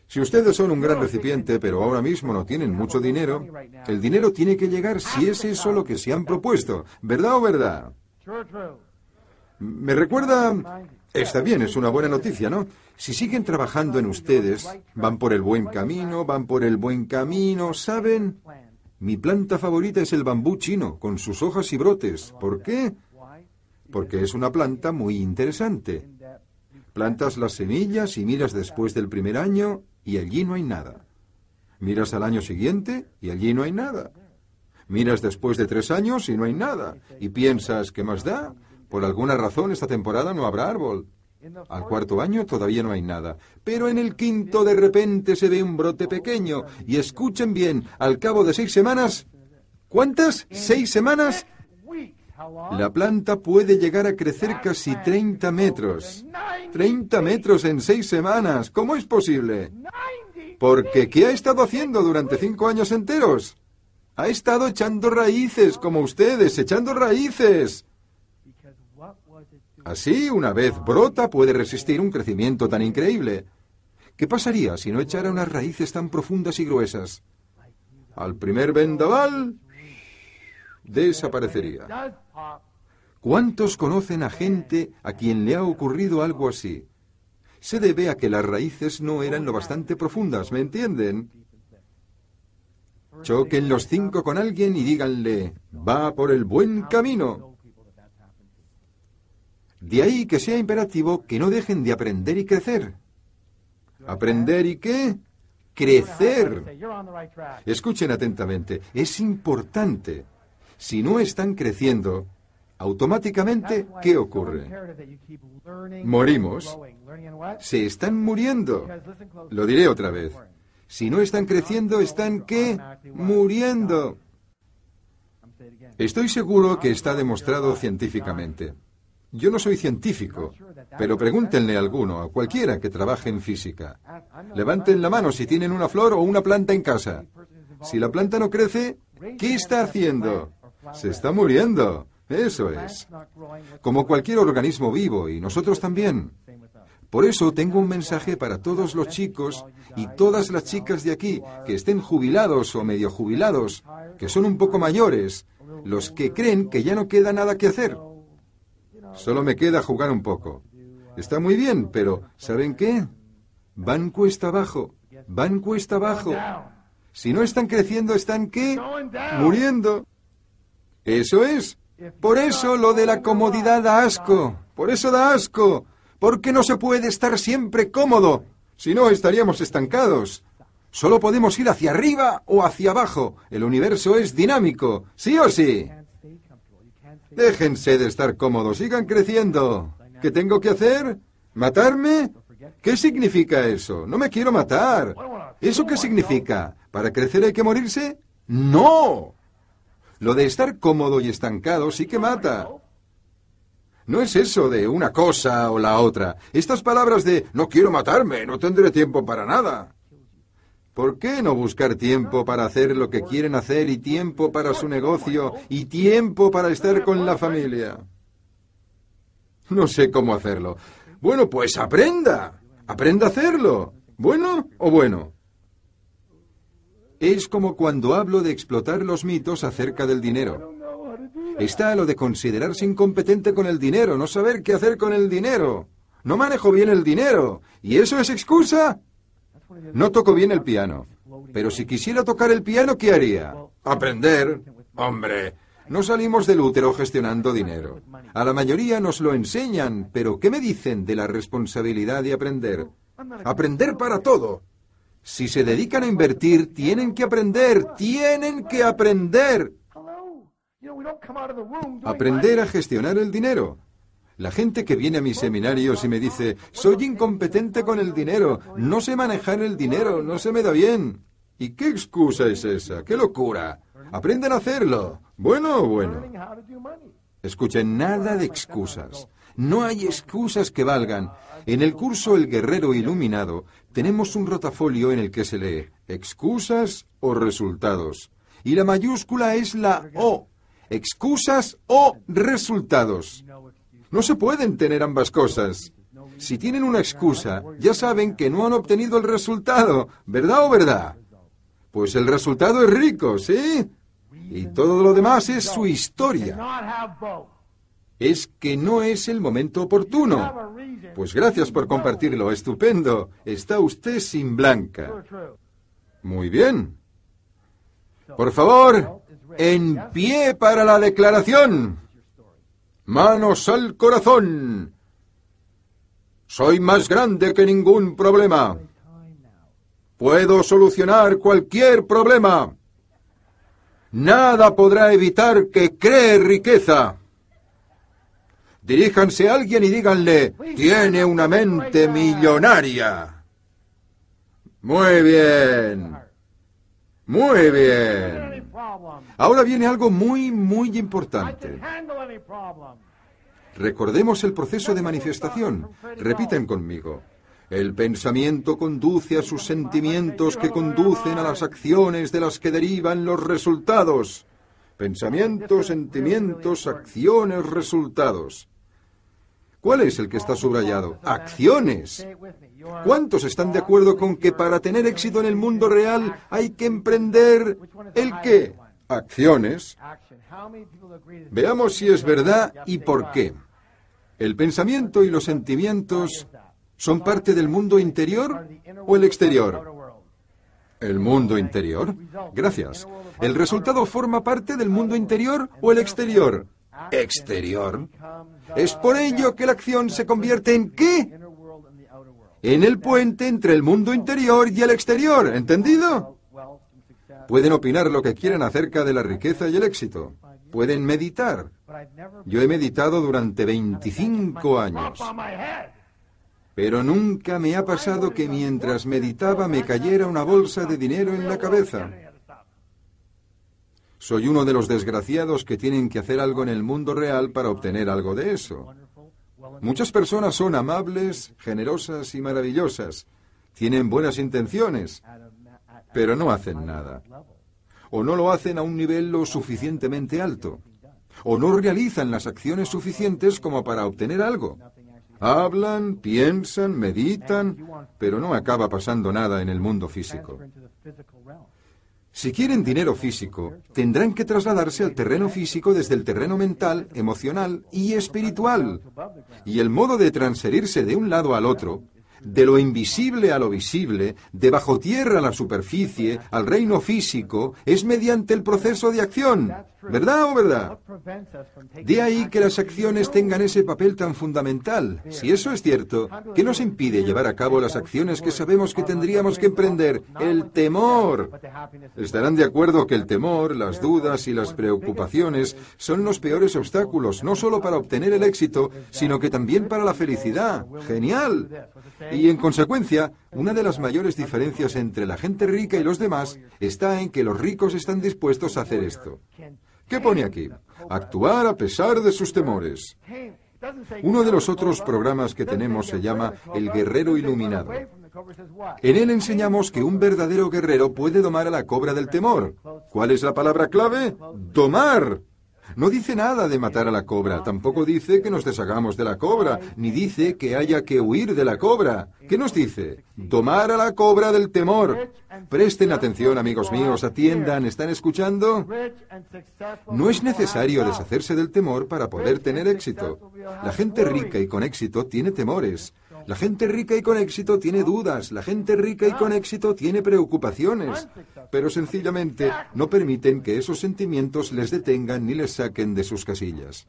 Si ustedes son un gran recipiente, pero ahora mismo no tienen mucho dinero, el dinero tiene que llegar si es eso lo que se han propuesto, ¿verdad o verdad? Me recuerda... Está bien, es una buena noticia, ¿no? Si siguen trabajando en ustedes, van por el buen camino, van por el buen camino, ¿saben? Mi planta favorita es el bambú chino, con sus hojas y brotes. ¿Por qué? Porque es una planta muy interesante. Plantas las semillas y miras después del primer año y allí no hay nada. Miras al año siguiente y allí no hay nada. Miras después de tres años y no hay nada. Y piensas, ¿qué más da? Por alguna razón esta temporada no habrá árbol. Al cuarto año todavía no hay nada, pero en el quinto de repente se ve un brote pequeño y escuchen bien, al cabo de seis semanas, ¿cuántas? ¿Seis semanas? La planta puede llegar a crecer casi 30 metros. 30 metros en seis semanas. ¿Cómo es posible? Porque ¿qué ha estado haciendo durante cinco años enteros? Ha estado echando raíces, como ustedes, echando raíces. Así, una vez brota, puede resistir un crecimiento tan increíble. ¿Qué pasaría si no echara unas raíces tan profundas y gruesas? Al primer vendaval, desaparecería. ¿Cuántos conocen a gente a quien le ha ocurrido algo así? Se debe a que las raíces no eran lo bastante profundas, ¿me entienden? Choquen los cinco con alguien y díganle, va por el buen camino. De ahí que sea imperativo que no dejen de aprender y crecer. ¿Aprender y qué? Crecer. Escuchen atentamente, es importante. Si no están creciendo, automáticamente, ¿qué ocurre? Morimos. Se están muriendo. Lo diré otra vez. Si no están creciendo, ¿están qué? Muriendo. Estoy seguro que está demostrado científicamente. Yo no soy científico, pero pregúntenle a alguno, a cualquiera que trabaje en física. Levanten la mano si tienen una flor o una planta en casa. Si la planta no crece, ¿qué está haciendo? Se está muriendo. Eso es. Como cualquier organismo vivo, y nosotros también. Por eso tengo un mensaje para todos los chicos y todas las chicas de aquí que estén jubilados o medio jubilados, que son un poco mayores, los que creen que ya no queda nada que hacer. Solo me queda jugar un poco. Está muy bien, pero ¿saben qué? Van cuesta abajo. Van cuesta abajo. Si no están creciendo, ¿están qué? Muriendo. Eso es. Por eso lo de la comodidad da asco. Por eso da asco. Porque no se puede estar siempre cómodo. Si no, estaríamos estancados. Solo podemos ir hacia arriba o hacia abajo. El universo es dinámico. ¿Sí o sí? Déjense de estar cómodos, sigan creciendo. ¿Qué tengo que hacer? ¿Matarme? ¿Qué significa eso? No me quiero matar. ¿Eso qué significa? ¿Para crecer hay que morirse? No. Lo de estar cómodo y estancado sí que mata. No es eso de una cosa o la otra. Estas palabras de no quiero matarme, no tendré tiempo para nada. ¿Por qué no buscar tiempo para hacer lo que quieren hacer y tiempo para su negocio y tiempo para estar con la familia? No sé cómo hacerlo. Bueno, pues aprenda. Aprenda a hacerlo. ¿Bueno o bueno? Es como cuando hablo de explotar los mitos acerca del dinero. Está lo de considerarse incompetente con el dinero, no saber qué hacer con el dinero. No manejo bien el dinero. ¿Y eso es excusa? No toco bien el piano. Pero si quisiera tocar el piano, ¿qué haría? Aprender. Hombre, no salimos del útero gestionando dinero. A la mayoría nos lo enseñan, pero ¿qué me dicen de la responsabilidad de aprender? Aprender para todo. Si se dedican a invertir, tienen que aprender, tienen que aprender. Aprender a gestionar el dinero. La gente que viene a mis seminarios y me dice, soy incompetente con el dinero, no sé manejar el dinero, no se me da bien. ¿Y qué excusa es esa? ¡Qué locura! Aprenden a hacerlo. Bueno, bueno. Escuchen, nada de excusas. No hay excusas que valgan. En el curso El Guerrero Iluminado tenemos un rotafolio en el que se lee excusas o resultados. Y la mayúscula es la O. Excusas o resultados. No se pueden tener ambas cosas. Si tienen una excusa, ya saben que no han obtenido el resultado, ¿verdad o verdad? Pues el resultado es rico, ¿sí? Y todo lo demás es su historia. Es que no es el momento oportuno. Pues gracias por compartirlo, estupendo. Está usted sin blanca. Muy bien. Por favor, en pie para la declaración. Manos al corazón. Soy más grande que ningún problema. Puedo solucionar cualquier problema. Nada podrá evitar que cree riqueza. Diríjanse a alguien y díganle, tiene una mente millonaria. Muy bien. Muy bien. Ahora viene algo muy, muy importante. Recordemos el proceso de manifestación. Repiten conmigo. El pensamiento conduce a sus sentimientos que conducen a las acciones de las que derivan los resultados. Pensamientos, sentimientos, acciones, resultados. ¿Cuál es el que está subrayado? Acciones. ¿Cuántos están de acuerdo con que para tener éxito en el mundo real hay que emprender el qué? acciones, veamos si es verdad y por qué. ¿El pensamiento y los sentimientos son parte del mundo interior o el exterior? ¿El mundo interior? Gracias. ¿El resultado forma parte del mundo interior o el exterior? Exterior. Es por ello que la acción se convierte en qué? En el puente entre el mundo interior y el exterior, ¿entendido? Pueden opinar lo que quieran acerca de la riqueza y el éxito. Pueden meditar. Yo he meditado durante 25 años. Pero nunca me ha pasado que mientras meditaba me cayera una bolsa de dinero en la cabeza. Soy uno de los desgraciados que tienen que hacer algo en el mundo real para obtener algo de eso. Muchas personas son amables, generosas y maravillosas. Tienen buenas intenciones, pero no hacen nada. O no lo hacen a un nivel lo suficientemente alto. O no realizan las acciones suficientes como para obtener algo. Hablan, piensan, meditan, pero no acaba pasando nada en el mundo físico. Si quieren dinero físico, tendrán que trasladarse al terreno físico desde el terreno mental, emocional y espiritual. Y el modo de transferirse de un lado al otro de lo invisible a lo visible, de bajo tierra a la superficie, al reino físico, es mediante el proceso de acción. ¿Verdad o verdad? De ahí que las acciones tengan ese papel tan fundamental. Si eso es cierto, ¿qué nos impide llevar a cabo las acciones que sabemos que tendríamos que emprender? El temor. Estarán de acuerdo que el temor, las dudas y las preocupaciones son los peores obstáculos, no solo para obtener el éxito, sino que también para la felicidad. Genial. Y en consecuencia, una de las mayores diferencias entre la gente rica y los demás está en que los ricos están dispuestos a hacer esto. ¿Qué pone aquí? Actuar a pesar de sus temores. Uno de los otros programas que tenemos se llama El Guerrero Iluminado. En él enseñamos que un verdadero guerrero puede domar a la cobra del temor. ¿Cuál es la palabra clave? Domar. No dice nada de matar a la cobra, tampoco dice que nos deshagamos de la cobra, ni dice que haya que huir de la cobra. ¿Qué nos dice? Tomar a la cobra del temor. Presten atención, amigos míos, atiendan, ¿están escuchando? No es necesario deshacerse del temor para poder tener éxito. La gente rica y con éxito tiene temores. La gente rica y con éxito tiene dudas, la gente rica y con éxito tiene preocupaciones, pero sencillamente no permiten que esos sentimientos les detengan ni les saquen de sus casillas.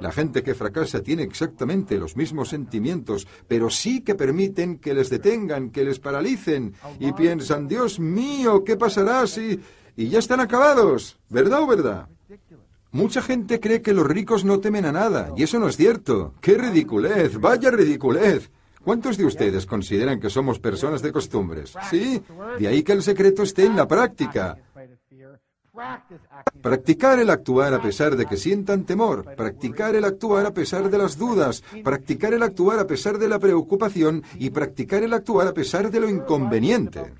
La gente que fracasa tiene exactamente los mismos sentimientos, pero sí que permiten que les detengan, que les paralicen, y piensan, Dios mío, ¿qué pasará si... y ya están acabados, ¿verdad o verdad? Mucha gente cree que los ricos no temen a nada, y eso no es cierto. ¡Qué ridiculez! ¡Vaya ridiculez! ¿Cuántos de ustedes consideran que somos personas de costumbres? Sí, de ahí que el secreto esté en la práctica. Practicar el actuar a pesar de que sientan temor, practicar el actuar a pesar de las dudas, practicar el actuar a pesar de la preocupación y practicar el actuar a pesar de lo inconveniente.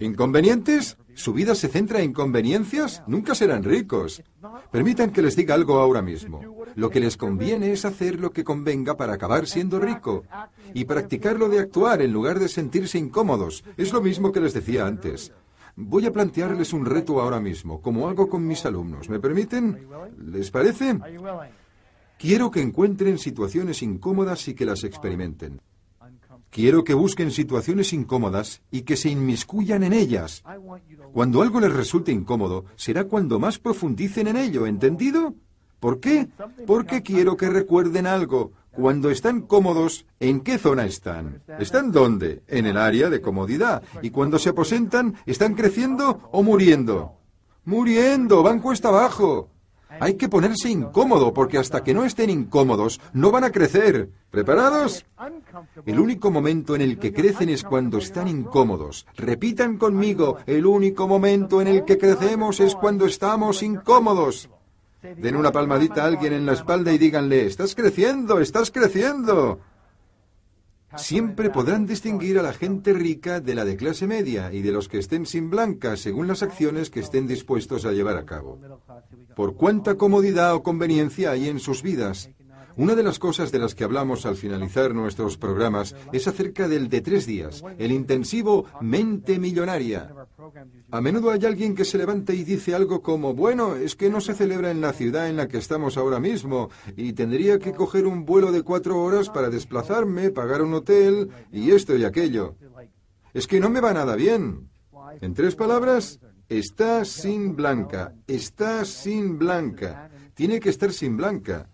¿Inconvenientes? ¿Su vida se centra en inconveniencias? Nunca serán ricos. Permitan que les diga algo ahora mismo. Lo que les conviene es hacer lo que convenga para acabar siendo rico y practicar lo de actuar en lugar de sentirse incómodos. Es lo mismo que les decía antes. Voy a plantearles un reto ahora mismo, como hago con mis alumnos. ¿Me permiten? ¿Les parece? Quiero que encuentren situaciones incómodas y que las experimenten. Quiero que busquen situaciones incómodas y que se inmiscuyan en ellas. Cuando algo les resulte incómodo, será cuando más profundicen en ello, ¿entendido? ¿Por qué? Porque quiero que recuerden algo. Cuando están cómodos, ¿en qué zona están? ¿Están dónde? En el área de comodidad. Y cuando se aposentan, ¿están creciendo o muriendo? Muriendo, van cuesta abajo. Hay que ponerse incómodo, porque hasta que no estén incómodos, no van a crecer. ¿Preparados? El único momento en el que crecen es cuando están incómodos. Repitan conmigo, el único momento en el que crecemos es cuando estamos incómodos. Den una palmadita a alguien en la espalda y díganle, estás creciendo, estás creciendo siempre podrán distinguir a la gente rica de la de clase media y de los que estén sin blanca según las acciones que estén dispuestos a llevar a cabo. Por cuánta comodidad o conveniencia hay en sus vidas. Una de las cosas de las que hablamos al finalizar nuestros programas es acerca del de tres días, el intensivo Mente Millonaria. A menudo hay alguien que se levanta y dice algo como, bueno, es que no se celebra en la ciudad en la que estamos ahora mismo y tendría que coger un vuelo de cuatro horas para desplazarme, pagar un hotel y esto y aquello. Es que no me va nada bien. En tres palabras, está sin blanca, está sin blanca. Tiene que estar sin blanca.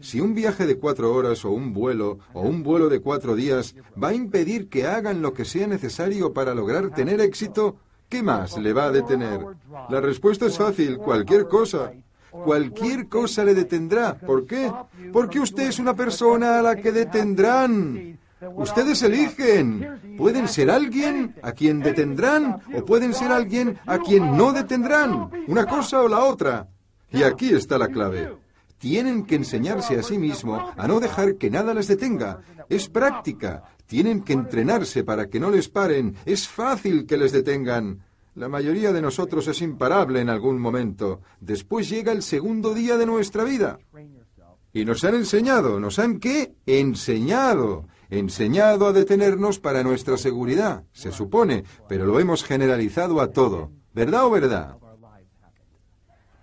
Si un viaje de cuatro horas o un vuelo o un vuelo de cuatro días va a impedir que hagan lo que sea necesario para lograr tener éxito, ¿Qué más le va a detener? La respuesta es fácil, cualquier cosa. Cualquier cosa le detendrá. ¿Por qué? Porque usted es una persona a la que detendrán. Ustedes eligen. Pueden ser alguien a quien detendrán o pueden ser alguien a quien no detendrán. Una cosa o la otra. Y aquí está la clave. Tienen que enseñarse a sí mismo a no dejar que nada les detenga. Es práctica. Tienen que entrenarse para que no les paren. Es fácil que les detengan. La mayoría de nosotros es imparable en algún momento. Después llega el segundo día de nuestra vida. Y nos han enseñado, ¿nos han qué? Enseñado. Enseñado a detenernos para nuestra seguridad, se supone, pero lo hemos generalizado a todo. ¿Verdad o verdad?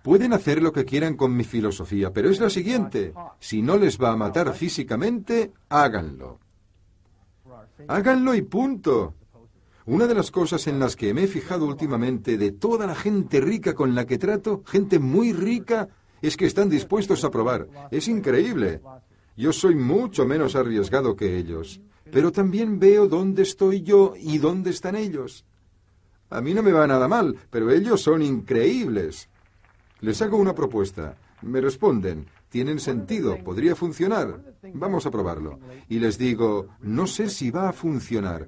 Pueden hacer lo que quieran con mi filosofía, pero es la siguiente. Si no les va a matar físicamente, háganlo. Háganlo y punto. Una de las cosas en las que me he fijado últimamente de toda la gente rica con la que trato, gente muy rica, es que están dispuestos a probar. Es increíble. Yo soy mucho menos arriesgado que ellos, pero también veo dónde estoy yo y dónde están ellos. A mí no me va nada mal, pero ellos son increíbles. Les hago una propuesta. Me responden, tienen sentido, podría funcionar. Vamos a probarlo. Y les digo, no sé si va a funcionar.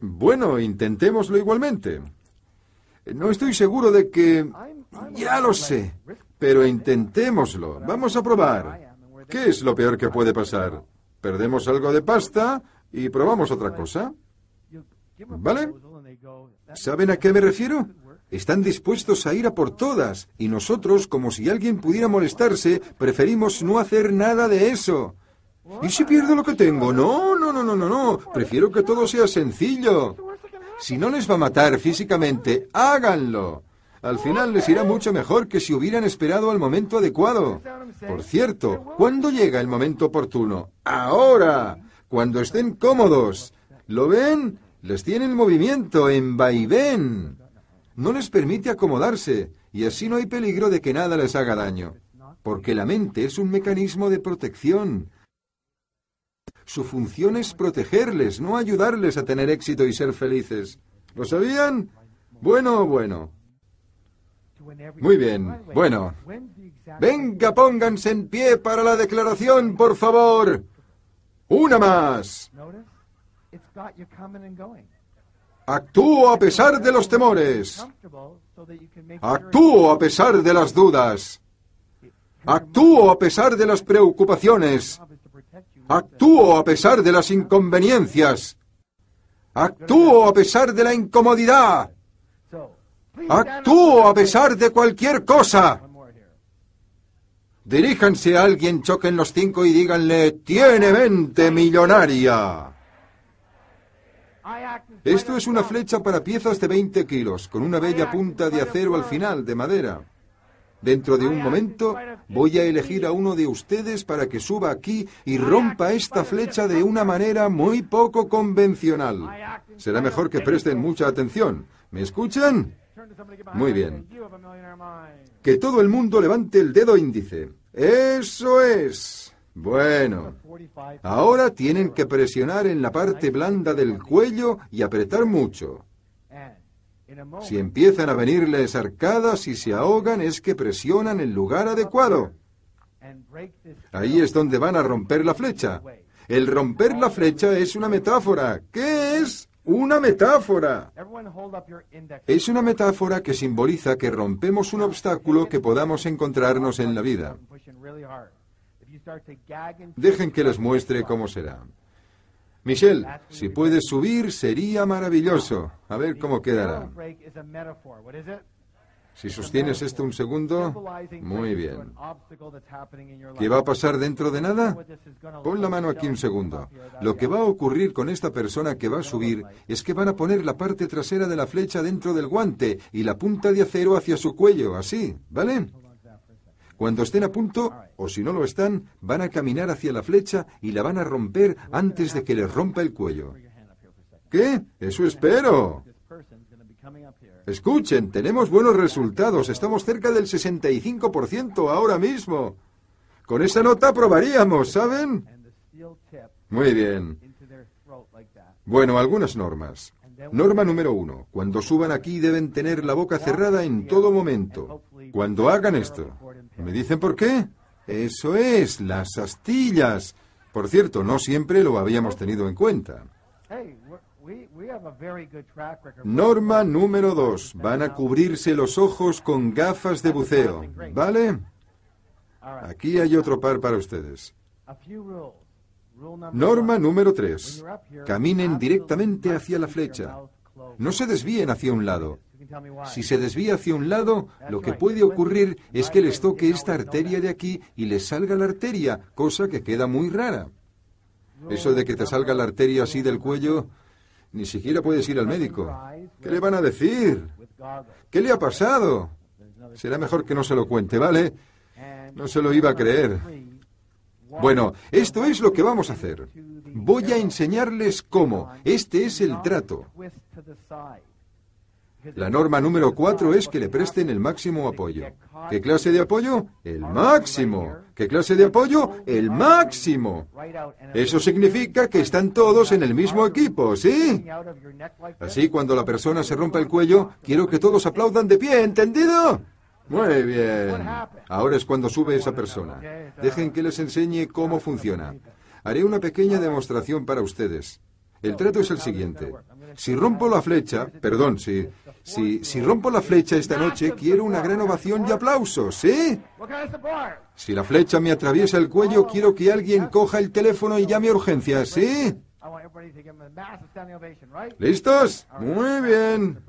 Bueno, intentémoslo igualmente. No estoy seguro de que... Ya lo sé, pero intentémoslo. Vamos a probar. ¿Qué es lo peor que puede pasar? Perdemos algo de pasta y probamos otra cosa. ¿Vale? ¿Saben a qué me refiero? Están dispuestos a ir a por todas, y nosotros, como si alguien pudiera molestarse, preferimos no hacer nada de eso. ¿Y si pierdo lo que tengo? No, no, no, no, no, no. Prefiero que todo sea sencillo. Si no les va a matar físicamente, háganlo. Al final les irá mucho mejor que si hubieran esperado al momento adecuado. Por cierto, ¿cuándo llega el momento oportuno? Ahora, cuando estén cómodos. ¿Lo ven? Les tiene el movimiento en vaivén no les permite acomodarse y así no hay peligro de que nada les haga daño, porque la mente es un mecanismo de protección. Su función es protegerles, no ayudarles a tener éxito y ser felices. ¿Lo sabían? Bueno, bueno. Muy bien, bueno. Venga, pónganse en pie para la declaración, por favor. Una más. Actúo a pesar de los temores. Actúo a pesar de las dudas. Actúo a pesar de las preocupaciones. Actúo a pesar de las inconveniencias. Actúo a pesar de la incomodidad. Actúo a pesar de cualquier cosa. Diríjanse a alguien, choquen los cinco y díganle, tiene mente millonaria. Esto es una flecha para piezas de 20 kilos, con una bella punta de acero al final, de madera. Dentro de un momento voy a elegir a uno de ustedes para que suba aquí y rompa esta flecha de una manera muy poco convencional. Será mejor que presten mucha atención. ¿Me escuchan? Muy bien. Que todo el mundo levante el dedo índice. Eso es. Bueno, ahora tienen que presionar en la parte blanda del cuello y apretar mucho. Si empiezan a venirles arcadas y se ahogan es que presionan el lugar adecuado. Ahí es donde van a romper la flecha. El romper la flecha es una metáfora. ¿Qué es? Una metáfora. Es una metáfora que simboliza que rompemos un obstáculo que podamos encontrarnos en la vida. Dejen que les muestre cómo será. Michelle, si puedes subir sería maravilloso. A ver cómo quedará. Si sostienes esto un segundo, muy bien. ¿Qué va a pasar dentro de nada? Pon la mano aquí un segundo. Lo que va a ocurrir con esta persona que va a subir es que van a poner la parte trasera de la flecha dentro del guante y la punta de acero hacia su cuello, así, ¿vale? Cuando estén a punto, o si no lo están, van a caminar hacia la flecha y la van a romper antes de que les rompa el cuello. ¿Qué? Eso espero. Escuchen, tenemos buenos resultados. Estamos cerca del 65% ahora mismo. Con esa nota probaríamos, ¿saben? Muy bien. Bueno, algunas normas. Norma número uno. Cuando suban aquí deben tener la boca cerrada en todo momento. Cuando hagan esto. ¿Me dicen por qué? Eso es, las astillas. Por cierto, no siempre lo habíamos tenido en cuenta. Norma número dos. Van a cubrirse los ojos con gafas de buceo, ¿vale? Aquí hay otro par para ustedes. Norma número tres. Caminen directamente hacia la flecha. No se desvíen hacia un lado. Si se desvía hacia un lado, lo que puede ocurrir es que les toque esta arteria de aquí y les salga la arteria, cosa que queda muy rara. Eso de que te salga la arteria así del cuello, ni siquiera puedes ir al médico. ¿Qué le van a decir? ¿Qué le ha pasado? Será mejor que no se lo cuente, ¿vale? No se lo iba a creer. Bueno, esto es lo que vamos a hacer. Voy a enseñarles cómo. Este es el trato. La norma número cuatro es que le presten el máximo apoyo. ¿Qué clase de apoyo? El máximo. ¿Qué clase de apoyo? El máximo. Eso significa que están todos en el mismo equipo, ¿sí? Así cuando la persona se rompa el cuello, quiero que todos aplaudan de pie, ¿entendido? Muy bien. Ahora es cuando sube esa persona. Dejen que les enseñe cómo funciona. Haré una pequeña demostración para ustedes. El trato es el siguiente. Si rompo la flecha, perdón, si, si, si rompo la flecha esta noche, quiero una gran ovación y aplausos, ¿sí? Si la flecha me atraviesa el cuello, quiero que alguien coja el teléfono y llame a urgencias, ¿sí? ¿Listos? Muy bien.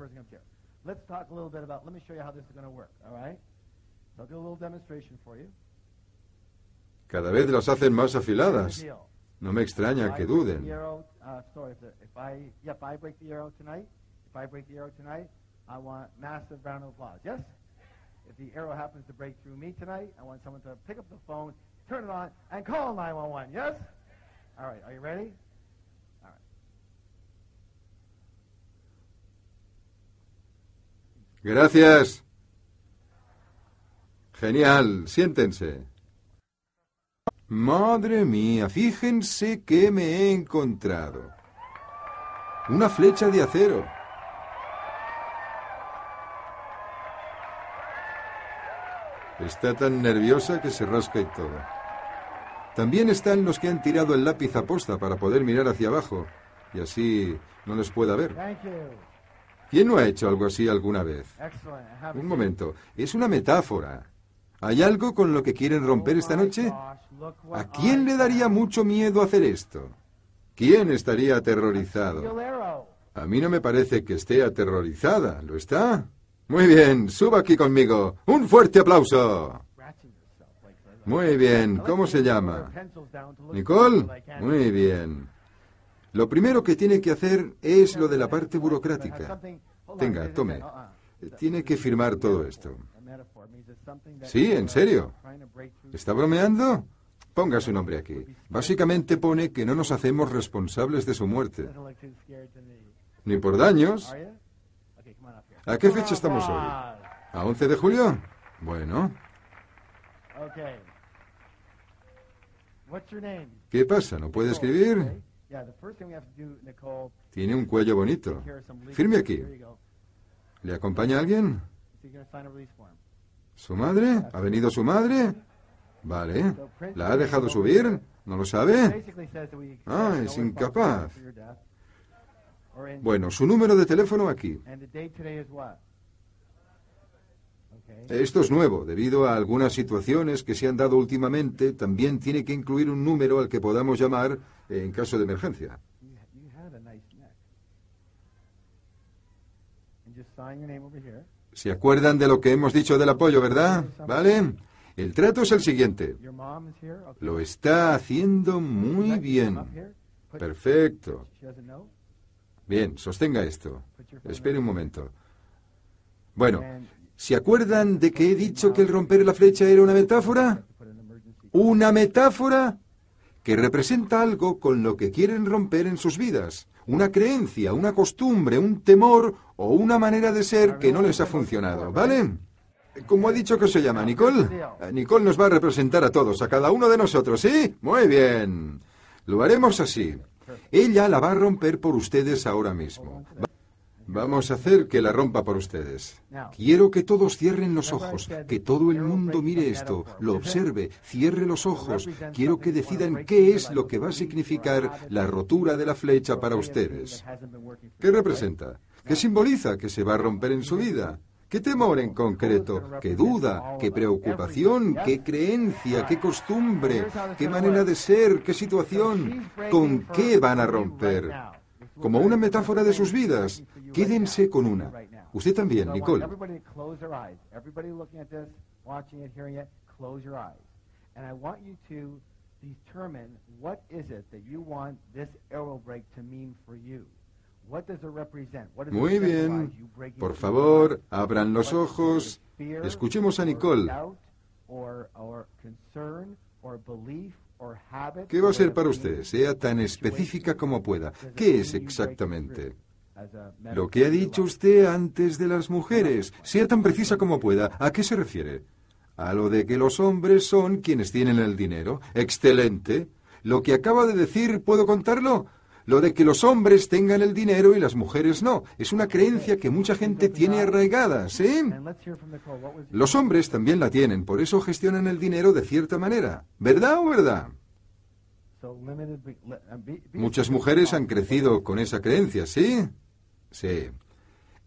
Cada vez las hacen más afiladas. No me extraña que duden. Uh, I, yeah, if I break the arrow tonight, if I break the arrow tonight, I want massive round of applause. Yes? If the arrow happens to break through me tonight, I want someone to pick up the phone, turn it on, and call 911. Yes? All right. Are you ready? All right. Gracias. Genial. Siéntense. Madre mía, fíjense que me he encontrado. Una flecha de acero. Está tan nerviosa que se rasca y todo. También están los que han tirado el lápiz a posta para poder mirar hacia abajo y así no les pueda ver. ¿Quién no ha hecho algo así alguna vez? Un momento, es una metáfora. ¿Hay algo con lo que quieren romper esta oh noche? ¿A quién le daría mucho miedo hacer esto? ¿Quién estaría aterrorizado? A mí no me parece que esté aterrorizada. ¿Lo está? Muy bien, suba aquí conmigo. Un fuerte aplauso. Muy bien, ¿cómo se llama? Nicole. Muy bien. Lo primero que tiene que hacer es lo de la parte burocrática. Tenga, tome. Tiene que firmar todo esto. Sí, en serio. ¿Está bromeando? Ponga su nombre aquí. Básicamente pone que no nos hacemos responsables de su muerte. Ni por daños. ¿A qué fecha estamos hoy? ¿A 11 de julio? Bueno. ¿Qué pasa? ¿No puede escribir? Tiene un cuello bonito. Firme aquí. ¿Le acompaña alguien? ¿Su madre? ¿Ha venido su madre? Vale. ¿La ha dejado subir? ¿No lo sabe? Ah, es incapaz. Bueno, su número de teléfono aquí. Esto es nuevo. Debido a algunas situaciones que se han dado últimamente, también tiene que incluir un número al que podamos llamar en caso de emergencia. Se acuerdan de lo que hemos dicho del apoyo, ¿verdad? ¿Vale? El trato es el siguiente. Lo está haciendo muy bien. Perfecto. Bien, sostenga esto. Espere un momento. Bueno, ¿se acuerdan de que he dicho que el romper la flecha era una metáfora? Una metáfora que representa algo con lo que quieren romper en sus vidas. Una creencia, una costumbre, un temor o una manera de ser que no les ha funcionado, ¿vale? ¿Cómo ha dicho que se llama Nicole? Eh, Nicole nos va a representar a todos, a cada uno de nosotros, ¿sí? Muy bien. Lo haremos así. Ella la va a romper por ustedes ahora mismo. Vamos a hacer que la rompa por ustedes. Quiero que todos cierren los ojos, que todo el mundo mire esto, lo observe, cierre los ojos. Quiero que decidan qué es lo que va a significar la rotura de la flecha para ustedes. ¿Qué representa? ¿Qué simboliza que se va a romper en su vida? ¿Qué temor en concreto? ¿Qué duda? ¿Qué preocupación? ¿Qué creencia? ¿Qué costumbre? ¿Qué manera de ser? ¿Qué situación? ¿Con qué van a romper? Como una metáfora de sus vidas. Quédense con una. Usted también, Nicole. Muy bien. Por favor, abran los ojos. Escuchemos a Nicole. ¿Qué va a ser para usted? Sea tan específica como pueda. ¿Qué es exactamente? Lo que ha dicho usted antes de las mujeres. Sea tan precisa como pueda. ¿A qué se refiere? A lo de que los hombres son quienes tienen el dinero. Excelente. Lo que acaba de decir, ¿puedo contarlo? Lo de que los hombres tengan el dinero y las mujeres no, es una creencia que mucha gente tiene arraigada, ¿sí? Los hombres también la tienen, por eso gestionan el dinero de cierta manera, ¿verdad o verdad? Muchas mujeres han crecido con esa creencia, ¿sí? Sí.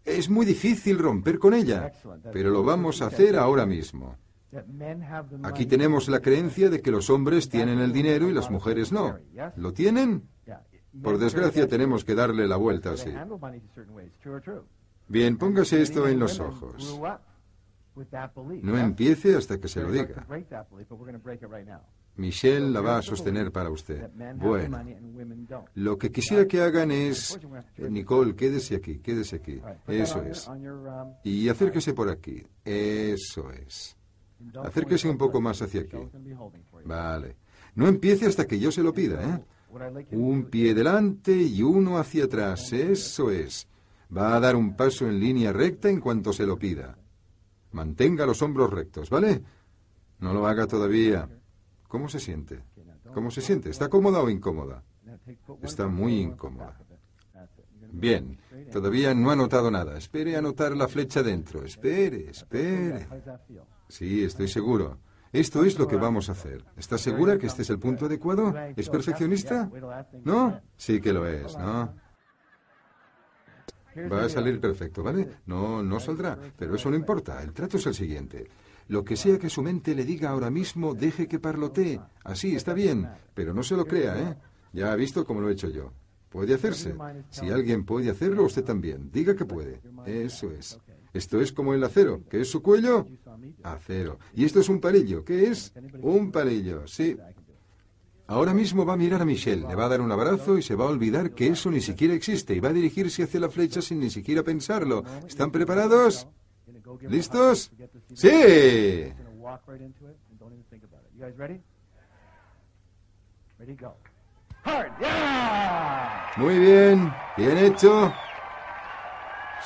Es muy difícil romper con ella, pero lo vamos a hacer ahora mismo. Aquí tenemos la creencia de que los hombres tienen el dinero y las mujeres no. ¿Lo tienen? Por desgracia tenemos que darle la vuelta así. Bien, póngase esto en los ojos. No empiece hasta que se lo diga. Michelle la va a sostener para usted. Bueno, lo que quisiera que hagan es... Eh, Nicole, quédese aquí, quédese aquí. Eso es. Um, y acérquese por aquí. Eso es. Acérquese un poco más hacia aquí. Vale. No empiece hasta que yo se lo pida, ¿eh? Un pie delante y uno hacia atrás. Eso es. Va a dar un paso en línea recta en cuanto se lo pida. Mantenga los hombros rectos, ¿vale? No lo haga todavía. ¿Cómo se siente? ¿Cómo se siente? ¿Está cómoda o incómoda? Está muy incómoda. Bien, todavía no ha notado nada. Espere a notar la flecha dentro. Espere, espere. Sí, estoy seguro. Esto es lo que vamos a hacer. ¿Estás segura que este es el punto adecuado? ¿Es perfeccionista? ¿No? Sí que lo es, ¿no? Va a salir perfecto, ¿vale? No, no saldrá, pero eso no importa. El trato es el siguiente. Lo que sea que su mente le diga ahora mismo, deje que parlotee. Así, está bien, pero no se lo crea, ¿eh? Ya ha visto cómo lo he hecho yo. Puede hacerse. Si alguien puede hacerlo, usted también. Diga que puede. Eso es. Esto es como el acero. ¿Qué es su cuello? Acero. Y esto es un palillo. ¿Qué es? Un palillo, sí. Ahora mismo va a mirar a Michelle, le va a dar un abrazo y se va a olvidar que eso ni siquiera existe y va a dirigirse hacia la flecha sin ni siquiera pensarlo. ¿Están preparados? ¿Listos? Sí. Muy bien, bien hecho.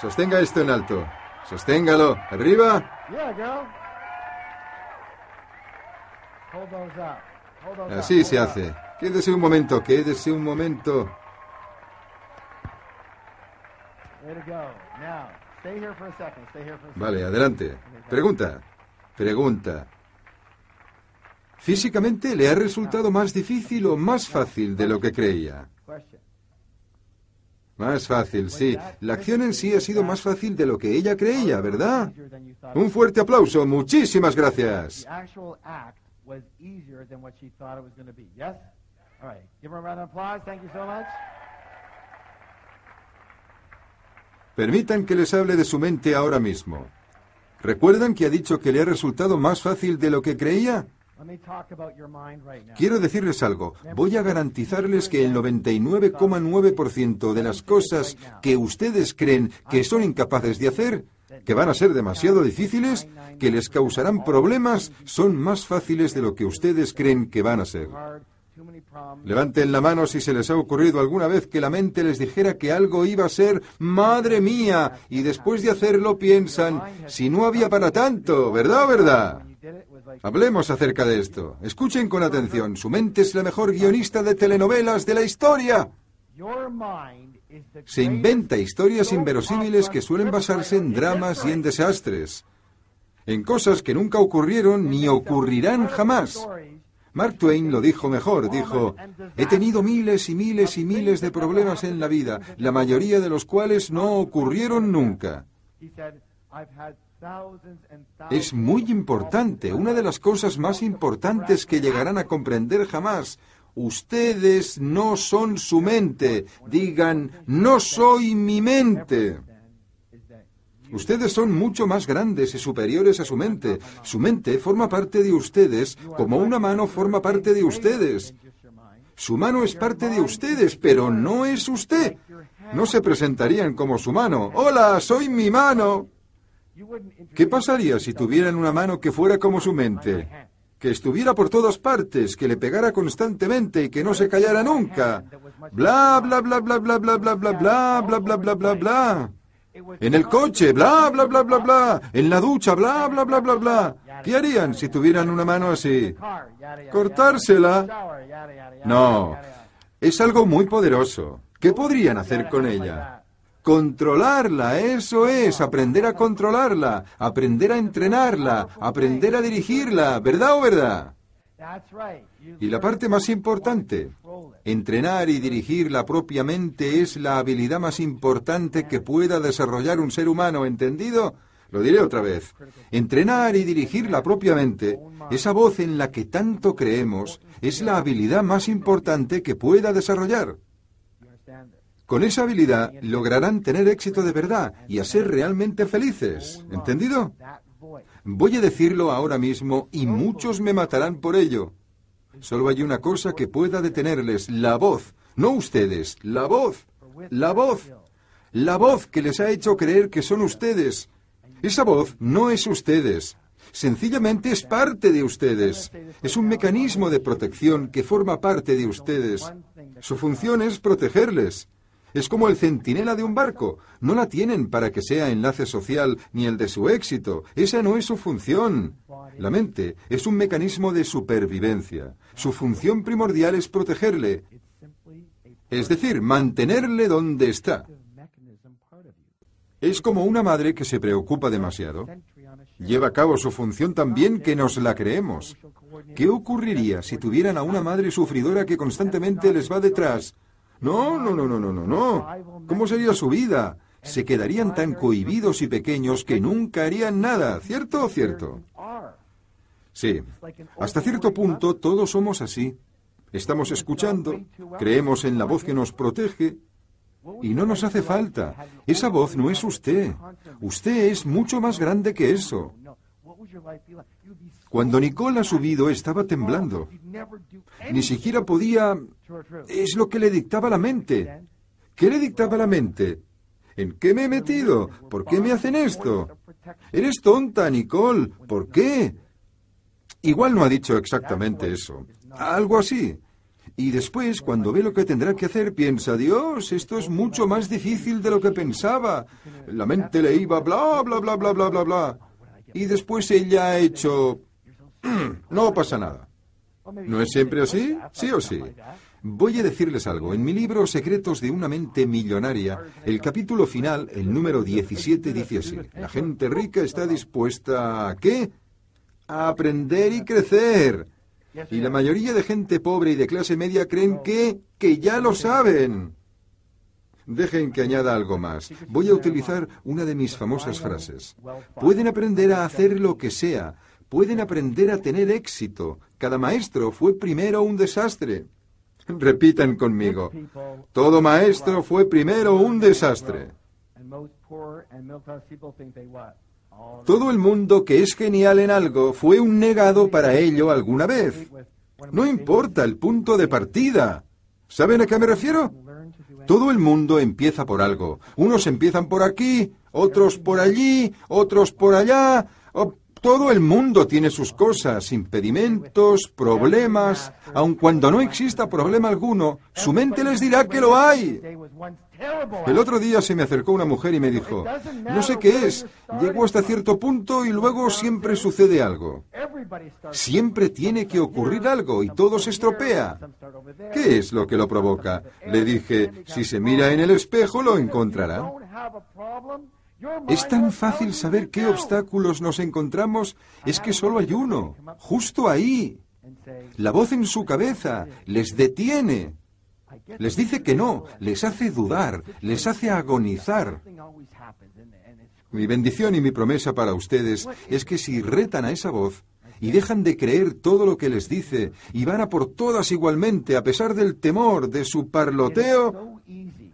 Sostenga esto en alto. Sosténgalo. ¿Arriba? Así se hace. Quédese un momento, quédese un momento. Vale, adelante. Pregunta. Pregunta. ¿Físicamente le ha resultado más difícil o más fácil de lo que creía? Más fácil, sí. La acción en sí ha sido más fácil de lo que ella creía, ¿verdad? Un fuerte aplauso. Muchísimas gracias. Permitan que les hable de su mente ahora mismo. ¿Recuerdan que ha dicho que le ha resultado más fácil de lo que creía? Quiero decirles algo. Voy a garantizarles que el 99,9% de las cosas que ustedes creen que son incapaces de hacer, que van a ser demasiado difíciles, que les causarán problemas, son más fáciles de lo que ustedes creen que van a ser. Levanten la mano si se les ha ocurrido alguna vez que la mente les dijera que algo iba a ser madre mía y después de hacerlo piensan, si no había para tanto, ¿verdad, verdad? Hablemos acerca de esto. Escuchen con atención. Su mente es la mejor guionista de telenovelas de la historia. Se inventa historias inverosímiles que suelen basarse en dramas y en desastres, en cosas que nunca ocurrieron ni ocurrirán jamás. Mark Twain lo dijo mejor, dijo, he tenido miles y miles y miles de problemas en la vida, la mayoría de los cuales no ocurrieron nunca. Es muy importante, una de las cosas más importantes que llegarán a comprender jamás. Ustedes no son su mente, digan, no soy mi mente. Ustedes son mucho más grandes y superiores a su mente. Su mente forma parte de ustedes como una mano forma parte de ustedes. Su mano es parte de ustedes, pero no es usted. No se presentarían como su mano. Hola, soy mi mano. ¿Qué pasaría si tuvieran una mano que fuera como su mente? Que estuviera por todas partes, que le pegara constantemente y que no se callara nunca. Bla, bla, bla, bla, bla, bla, bla, bla, bla, bla, bla, bla, bla, bla. En el coche, bla, bla, bla, bla, bla. En la ducha, bla, bla, bla, bla, bla. ¿Qué harían si tuvieran una mano así? ¿Cortársela? No. Es algo muy poderoso. ¿Qué podrían hacer con ella? Controlarla, eso es, aprender a controlarla, aprender a entrenarla, aprender a dirigirla, ¿verdad o verdad? Y la parte más importante, entrenar y dirigir la propia mente es la habilidad más importante que pueda desarrollar un ser humano, ¿entendido? Lo diré otra vez. Entrenar y dirigir la propia mente, esa voz en la que tanto creemos, es la habilidad más importante que pueda desarrollar. Con esa habilidad lograrán tener éxito de verdad y a ser realmente felices. ¿Entendido? Voy a decirlo ahora mismo y muchos me matarán por ello. Solo hay una cosa que pueda detenerles, la voz. No ustedes, la voz. La voz. La voz que les ha hecho creer que son ustedes. Esa voz no es ustedes. Sencillamente es parte de ustedes. Es un mecanismo de protección que forma parte de ustedes. Su función es protegerles. Es como el centinela de un barco. No la tienen para que sea enlace social ni el de su éxito. Esa no es su función. La mente es un mecanismo de supervivencia. Su función primordial es protegerle. Es decir, mantenerle donde está. Es como una madre que se preocupa demasiado. Lleva a cabo su función tan bien que nos la creemos. ¿Qué ocurriría si tuvieran a una madre sufridora que constantemente les va detrás? No, no, no, no, no, no, no. ¿Cómo sería su vida? Se quedarían tan cohibidos y pequeños que nunca harían nada, ¿cierto o cierto? Sí. Hasta cierto punto todos somos así. Estamos escuchando, creemos en la voz que nos protege y no nos hace falta. Esa voz no es usted. Usted es mucho más grande que eso. Cuando Nicole ha subido estaba temblando. Ni siquiera podía... Es lo que le dictaba la mente. ¿Qué le dictaba la mente? ¿En qué me he metido? ¿Por qué me hacen esto? Eres tonta, Nicole. ¿Por qué? Igual no ha dicho exactamente eso. Algo así. Y después, cuando ve lo que tendrá que hacer, piensa, Dios, esto es mucho más difícil de lo que pensaba. La mente le iba bla, bla, bla, bla, bla, bla, bla. Y después ella ha hecho, [clears throat] No pasa nada. ¿No es siempre así? Sí o sí. Voy a decirles algo. En mi libro Secretos de una mente millonaria, el capítulo final, el número 17, dice así. La gente rica está dispuesta a qué? A aprender y crecer. Y la mayoría de gente pobre y de clase media creen que, que ya lo saben. Dejen que añada algo más. Voy a utilizar una de mis famosas frases. Pueden aprender a hacer lo que sea, pueden aprender a tener éxito. Cada maestro fue primero un desastre. Repitan conmigo. Todo maestro fue primero un desastre. Todo el mundo que es genial en algo fue un negado para ello alguna vez. No importa el punto de partida. ¿Saben a qué me refiero? Todo el mundo empieza por algo. Unos empiezan por aquí, otros por allí, otros por allá, todo el mundo tiene sus cosas, impedimentos, problemas. Aun cuando no exista problema alguno, su mente les dirá que lo hay. El otro día se me acercó una mujer y me dijo, no sé qué es, llego hasta cierto punto y luego siempre sucede algo. Siempre tiene que ocurrir algo y todo se estropea. ¿Qué es lo que lo provoca? Le dije, si se mira en el espejo lo encontrará. Es tan fácil saber qué obstáculos nos encontramos, es que solo hay uno, justo ahí. La voz en su cabeza les detiene. Les dice que no, les hace dudar, les hace agonizar. Mi bendición y mi promesa para ustedes es que si retan a esa voz y dejan de creer todo lo que les dice y van a por todas igualmente a pesar del temor de su parloteo,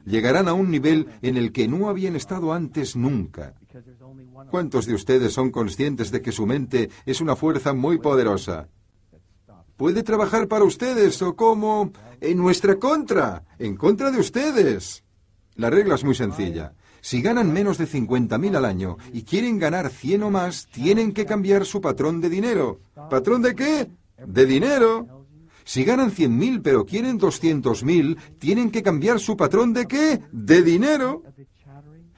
llegarán a un nivel en el que no habían estado antes nunca. ¿Cuántos de ustedes son conscientes de que su mente es una fuerza muy poderosa? Puede trabajar para ustedes o como en nuestra contra, en contra de ustedes. La regla es muy sencilla. Si ganan menos de 50.000 al año y quieren ganar 100 o más, tienen que cambiar su patrón de dinero. ¿Patrón de qué? De dinero. Si ganan 100.000 pero quieren 200.000, tienen que cambiar su patrón de qué? De dinero.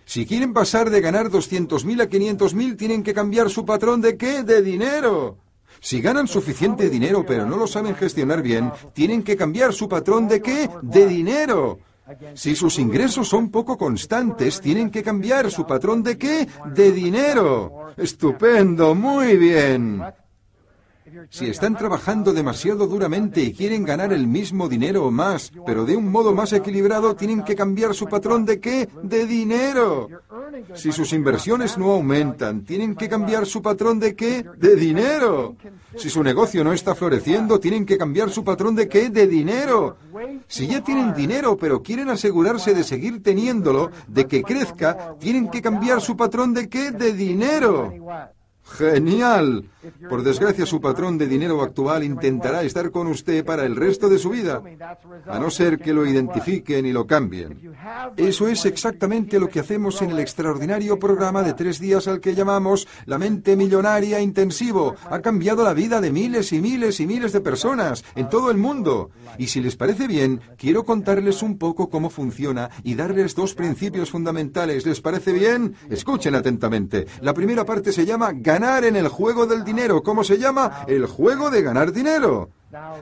Si quieren pasar de ganar 200.000 a 500.000, tienen que cambiar su patrón de qué? De dinero. Si ganan suficiente dinero pero no lo saben gestionar bien, tienen que cambiar su patrón de qué? De dinero. Si sus ingresos son poco constantes, tienen que cambiar su patrón de qué? De dinero. Estupendo, muy bien. Si están trabajando demasiado duramente y quieren ganar el mismo dinero o más, pero de un modo más equilibrado, tienen que cambiar su patrón de qué? De dinero. Si sus inversiones no aumentan, tienen que cambiar su patrón de qué? De dinero. Si su negocio no está floreciendo, tienen que cambiar su patrón de qué? De dinero. Si ya tienen dinero, pero quieren asegurarse de seguir teniéndolo, de que crezca, tienen que cambiar su patrón de qué? De dinero. Genial. Por desgracia, su patrón de dinero actual intentará estar con usted para el resto de su vida, a no ser que lo identifiquen y lo cambien. Eso es exactamente lo que hacemos en el extraordinario programa de tres días al que llamamos La Mente Millonaria Intensivo. Ha cambiado la vida de miles y miles y miles de personas en todo el mundo. Y si les parece bien, quiero contarles un poco cómo funciona y darles dos principios fundamentales. ¿Les parece bien? Escuchen atentamente. La primera parte se llama Ganar en el juego del dinero. ¿Cómo se llama? El juego de ganar dinero.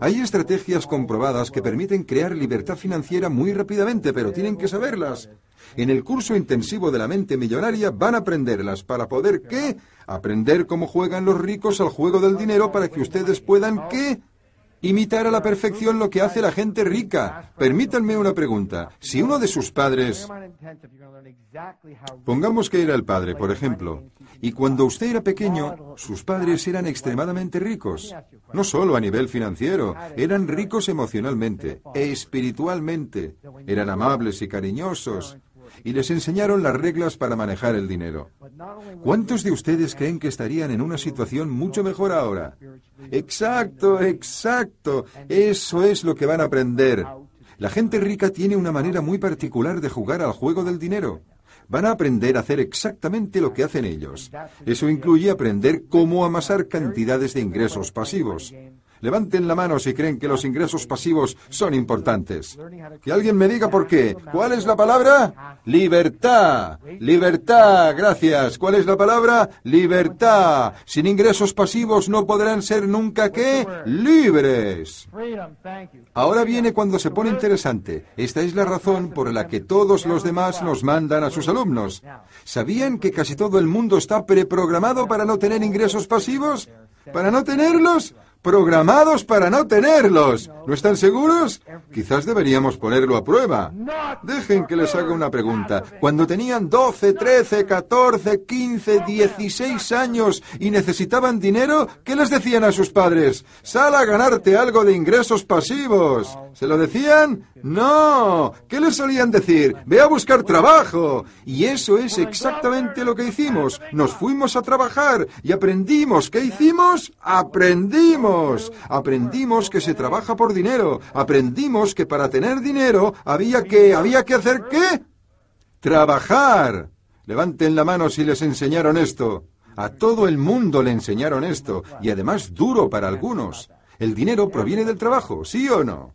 Hay estrategias comprobadas que permiten crear libertad financiera muy rápidamente, pero tienen que saberlas. En el curso intensivo de la mente millonaria van a aprenderlas para poder qué? Aprender cómo juegan los ricos al juego del dinero para que ustedes puedan qué? imitar a la perfección lo que hace la gente rica. Permítanme una pregunta. Si uno de sus padres... Pongamos que era el padre, por ejemplo, y cuando usted era pequeño, sus padres eran extremadamente ricos. No solo a nivel financiero, eran ricos emocionalmente e espiritualmente. Eran amables y cariñosos y les enseñaron las reglas para manejar el dinero. ¿Cuántos de ustedes creen que estarían en una situación mucho mejor ahora? Exacto, exacto. Eso es lo que van a aprender. La gente rica tiene una manera muy particular de jugar al juego del dinero. Van a aprender a hacer exactamente lo que hacen ellos. Eso incluye aprender cómo amasar cantidades de ingresos pasivos. Levanten la mano si creen que los ingresos pasivos son importantes. Que alguien me diga por qué. ¿Cuál es la palabra? Libertad. Libertad. Gracias. ¿Cuál es la palabra? Libertad. Sin ingresos pasivos no podrán ser nunca qué? libres. Ahora viene cuando se pone interesante. Esta es la razón por la que todos los demás nos mandan a sus alumnos. ¿Sabían que casi todo el mundo está preprogramado para no tener ingresos pasivos? ¿Para no tenerlos? programados para no tenerlos. ¿No están seguros? Quizás deberíamos ponerlo a prueba. Dejen que les haga una pregunta. Cuando tenían 12, 13, 14, 15, 16 años y necesitaban dinero, ¿qué les decían a sus padres? Sal a ganarte algo de ingresos pasivos. ¿Se lo decían? No, ¿qué le solían decir? Ve a buscar trabajo. Y eso es exactamente lo que hicimos. Nos fuimos a trabajar y aprendimos. ¿Qué hicimos? Aprendimos. Aprendimos que se trabaja por dinero. Aprendimos que para tener dinero había que, había que hacer qué? Trabajar. Levanten la mano si les enseñaron esto. A todo el mundo le enseñaron esto, y además duro para algunos. El dinero proviene del trabajo, ¿sí o no?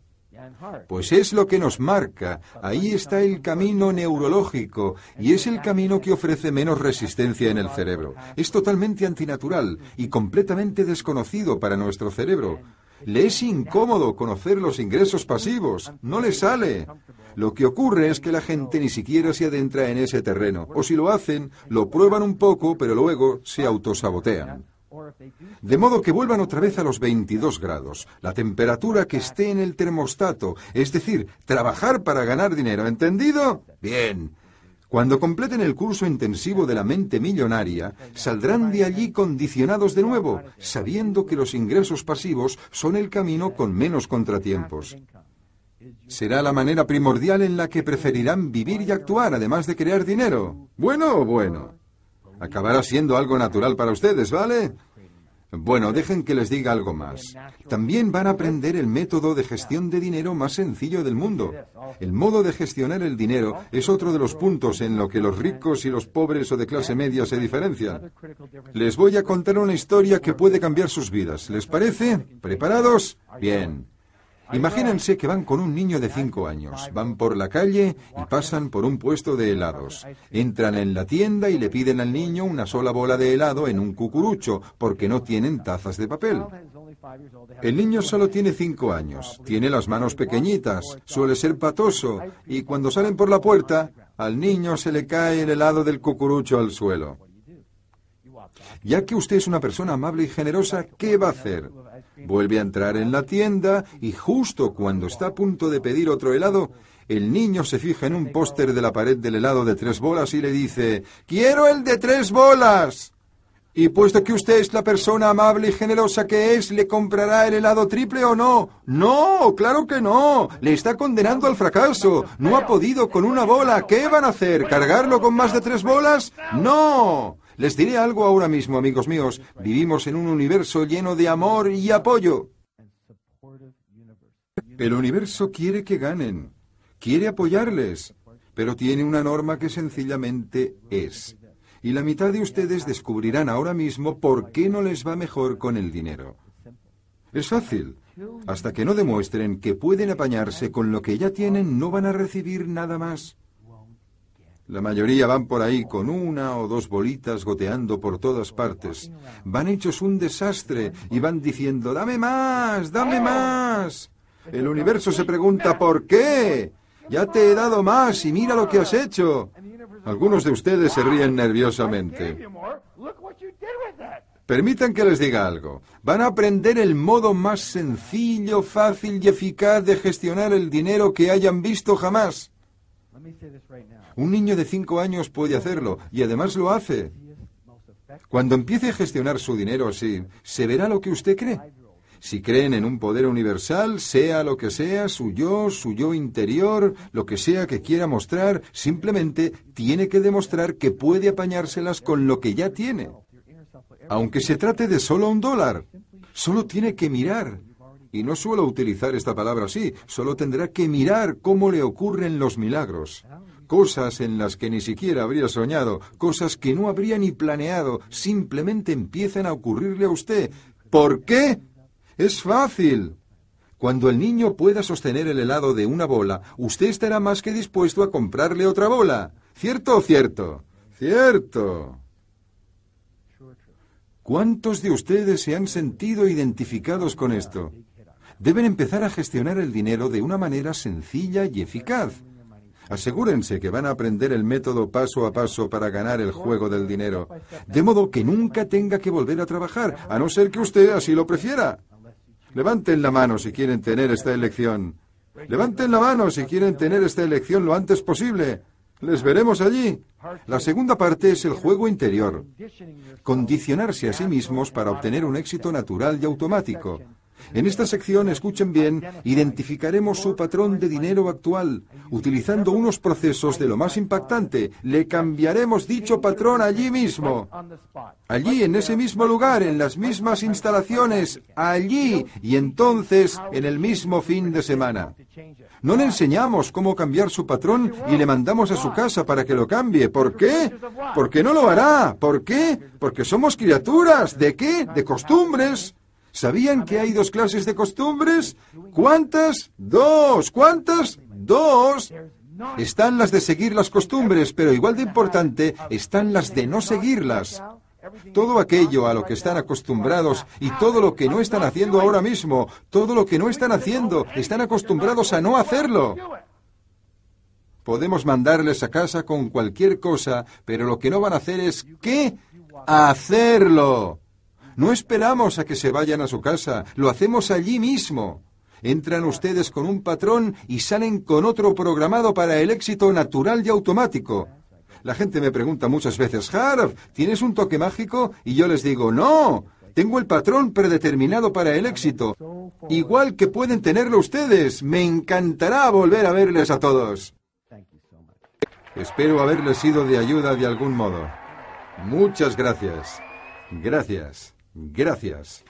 Pues es lo que nos marca. Ahí está el camino neurológico y es el camino que ofrece menos resistencia en el cerebro. Es totalmente antinatural y completamente desconocido para nuestro cerebro. Le es incómodo conocer los ingresos pasivos. No le sale. Lo que ocurre es que la gente ni siquiera se adentra en ese terreno. O si lo hacen, lo prueban un poco, pero luego se autosabotean. De modo que vuelvan otra vez a los 22 grados, la temperatura que esté en el termostato, es decir, trabajar para ganar dinero, ¿entendido? Bien. Cuando completen el curso intensivo de la mente millonaria, saldrán de allí condicionados de nuevo, sabiendo que los ingresos pasivos son el camino con menos contratiempos. Será la manera primordial en la que preferirán vivir y actuar, además de crear dinero. Bueno, bueno acabará siendo algo natural para ustedes, ¿vale? Bueno, dejen que les diga algo más. También van a aprender el método de gestión de dinero más sencillo del mundo. El modo de gestionar el dinero es otro de los puntos en lo que los ricos y los pobres o de clase media se diferencian. Les voy a contar una historia que puede cambiar sus vidas. ¿Les parece? ¿Preparados? Bien. Imagínense que van con un niño de 5 años, van por la calle y pasan por un puesto de helados. Entran en la tienda y le piden al niño una sola bola de helado en un cucurucho, porque no tienen tazas de papel. El niño solo tiene 5 años, tiene las manos pequeñitas, suele ser patoso, y cuando salen por la puerta, al niño se le cae el helado del cucurucho al suelo. Ya que usted es una persona amable y generosa, ¿qué va a hacer? Vuelve a entrar en la tienda y justo cuando está a punto de pedir otro helado, el niño se fija en un póster de la pared del helado de tres bolas y le dice, quiero el de tres bolas. Y puesto que usted es la persona amable y generosa que es, ¿le comprará el helado triple o no? No, claro que no. Le está condenando al fracaso. No ha podido con una bola. ¿Qué van a hacer? ¿Cargarlo con más de tres bolas? No. Les diré algo ahora mismo, amigos míos. Vivimos en un universo lleno de amor y apoyo. El universo quiere que ganen, quiere apoyarles, pero tiene una norma que sencillamente es. Y la mitad de ustedes descubrirán ahora mismo por qué no les va mejor con el dinero. Es fácil. Hasta que no demuestren que pueden apañarse con lo que ya tienen, no van a recibir nada más. La mayoría van por ahí con una o dos bolitas goteando por todas partes. Van hechos un desastre y van diciendo, dame más, dame más. El universo se pregunta, ¿por qué? Ya te he dado más y mira lo que has hecho. Algunos de ustedes se ríen nerviosamente. Permitan que les diga algo. Van a aprender el modo más sencillo, fácil y eficaz de gestionar el dinero que hayan visto jamás. Un niño de 5 años puede hacerlo y además lo hace. Cuando empiece a gestionar su dinero así, se verá lo que usted cree. Si creen en un poder universal, sea lo que sea, su yo, su yo interior, lo que sea que quiera mostrar, simplemente tiene que demostrar que puede apañárselas con lo que ya tiene. Aunque se trate de solo un dólar, solo tiene que mirar. Y no suelo utilizar esta palabra así, solo tendrá que mirar cómo le ocurren los milagros cosas en las que ni siquiera habría soñado, cosas que no habría ni planeado, simplemente empiezan a ocurrirle a usted. ¿Por qué? Es fácil. Cuando el niño pueda sostener el helado de una bola, usted estará más que dispuesto a comprarle otra bola. ¿Cierto o cierto? Cierto. ¿Cuántos de ustedes se han sentido identificados con esto? Deben empezar a gestionar el dinero de una manera sencilla y eficaz. Asegúrense que van a aprender el método paso a paso para ganar el juego del dinero, de modo que nunca tenga que volver a trabajar, a no ser que usted así lo prefiera. Levanten la mano si quieren tener esta elección. Levanten la mano si quieren tener esta elección lo antes posible. Les veremos allí. La segunda parte es el juego interior. Condicionarse a sí mismos para obtener un éxito natural y automático. En esta sección, escuchen bien, identificaremos su patrón de dinero actual, utilizando unos procesos de lo más impactante. Le cambiaremos dicho patrón allí mismo. Allí, en ese mismo lugar, en las mismas instalaciones, allí y entonces en el mismo fin de semana. No le enseñamos cómo cambiar su patrón y le mandamos a su casa para que lo cambie. ¿Por qué? Porque no lo hará. ¿Por qué? Porque somos criaturas. ¿De qué? De costumbres. ¿Sabían que hay dos clases de costumbres? ¿Cuántas? Dos. ¿Cuántas? Dos. Están las de seguir las costumbres, pero igual de importante están las de no seguirlas. Todo aquello a lo que están acostumbrados y todo lo que no están haciendo ahora mismo, todo lo que no están haciendo, están acostumbrados a no hacerlo. Podemos mandarles a casa con cualquier cosa, pero lo que no van a hacer es ¿qué? Hacerlo. No esperamos a que se vayan a su casa, lo hacemos allí mismo. Entran ustedes con un patrón y salen con otro programado para el éxito natural y automático. La gente me pregunta muchas veces, Harv, ¿tienes un toque mágico? Y yo les digo, no, tengo el patrón predeterminado para el éxito. Igual que pueden tenerlo ustedes. Me encantará volver a verles a todos. Espero haberles sido de ayuda de algún modo. Muchas gracias. Gracias. Gracias.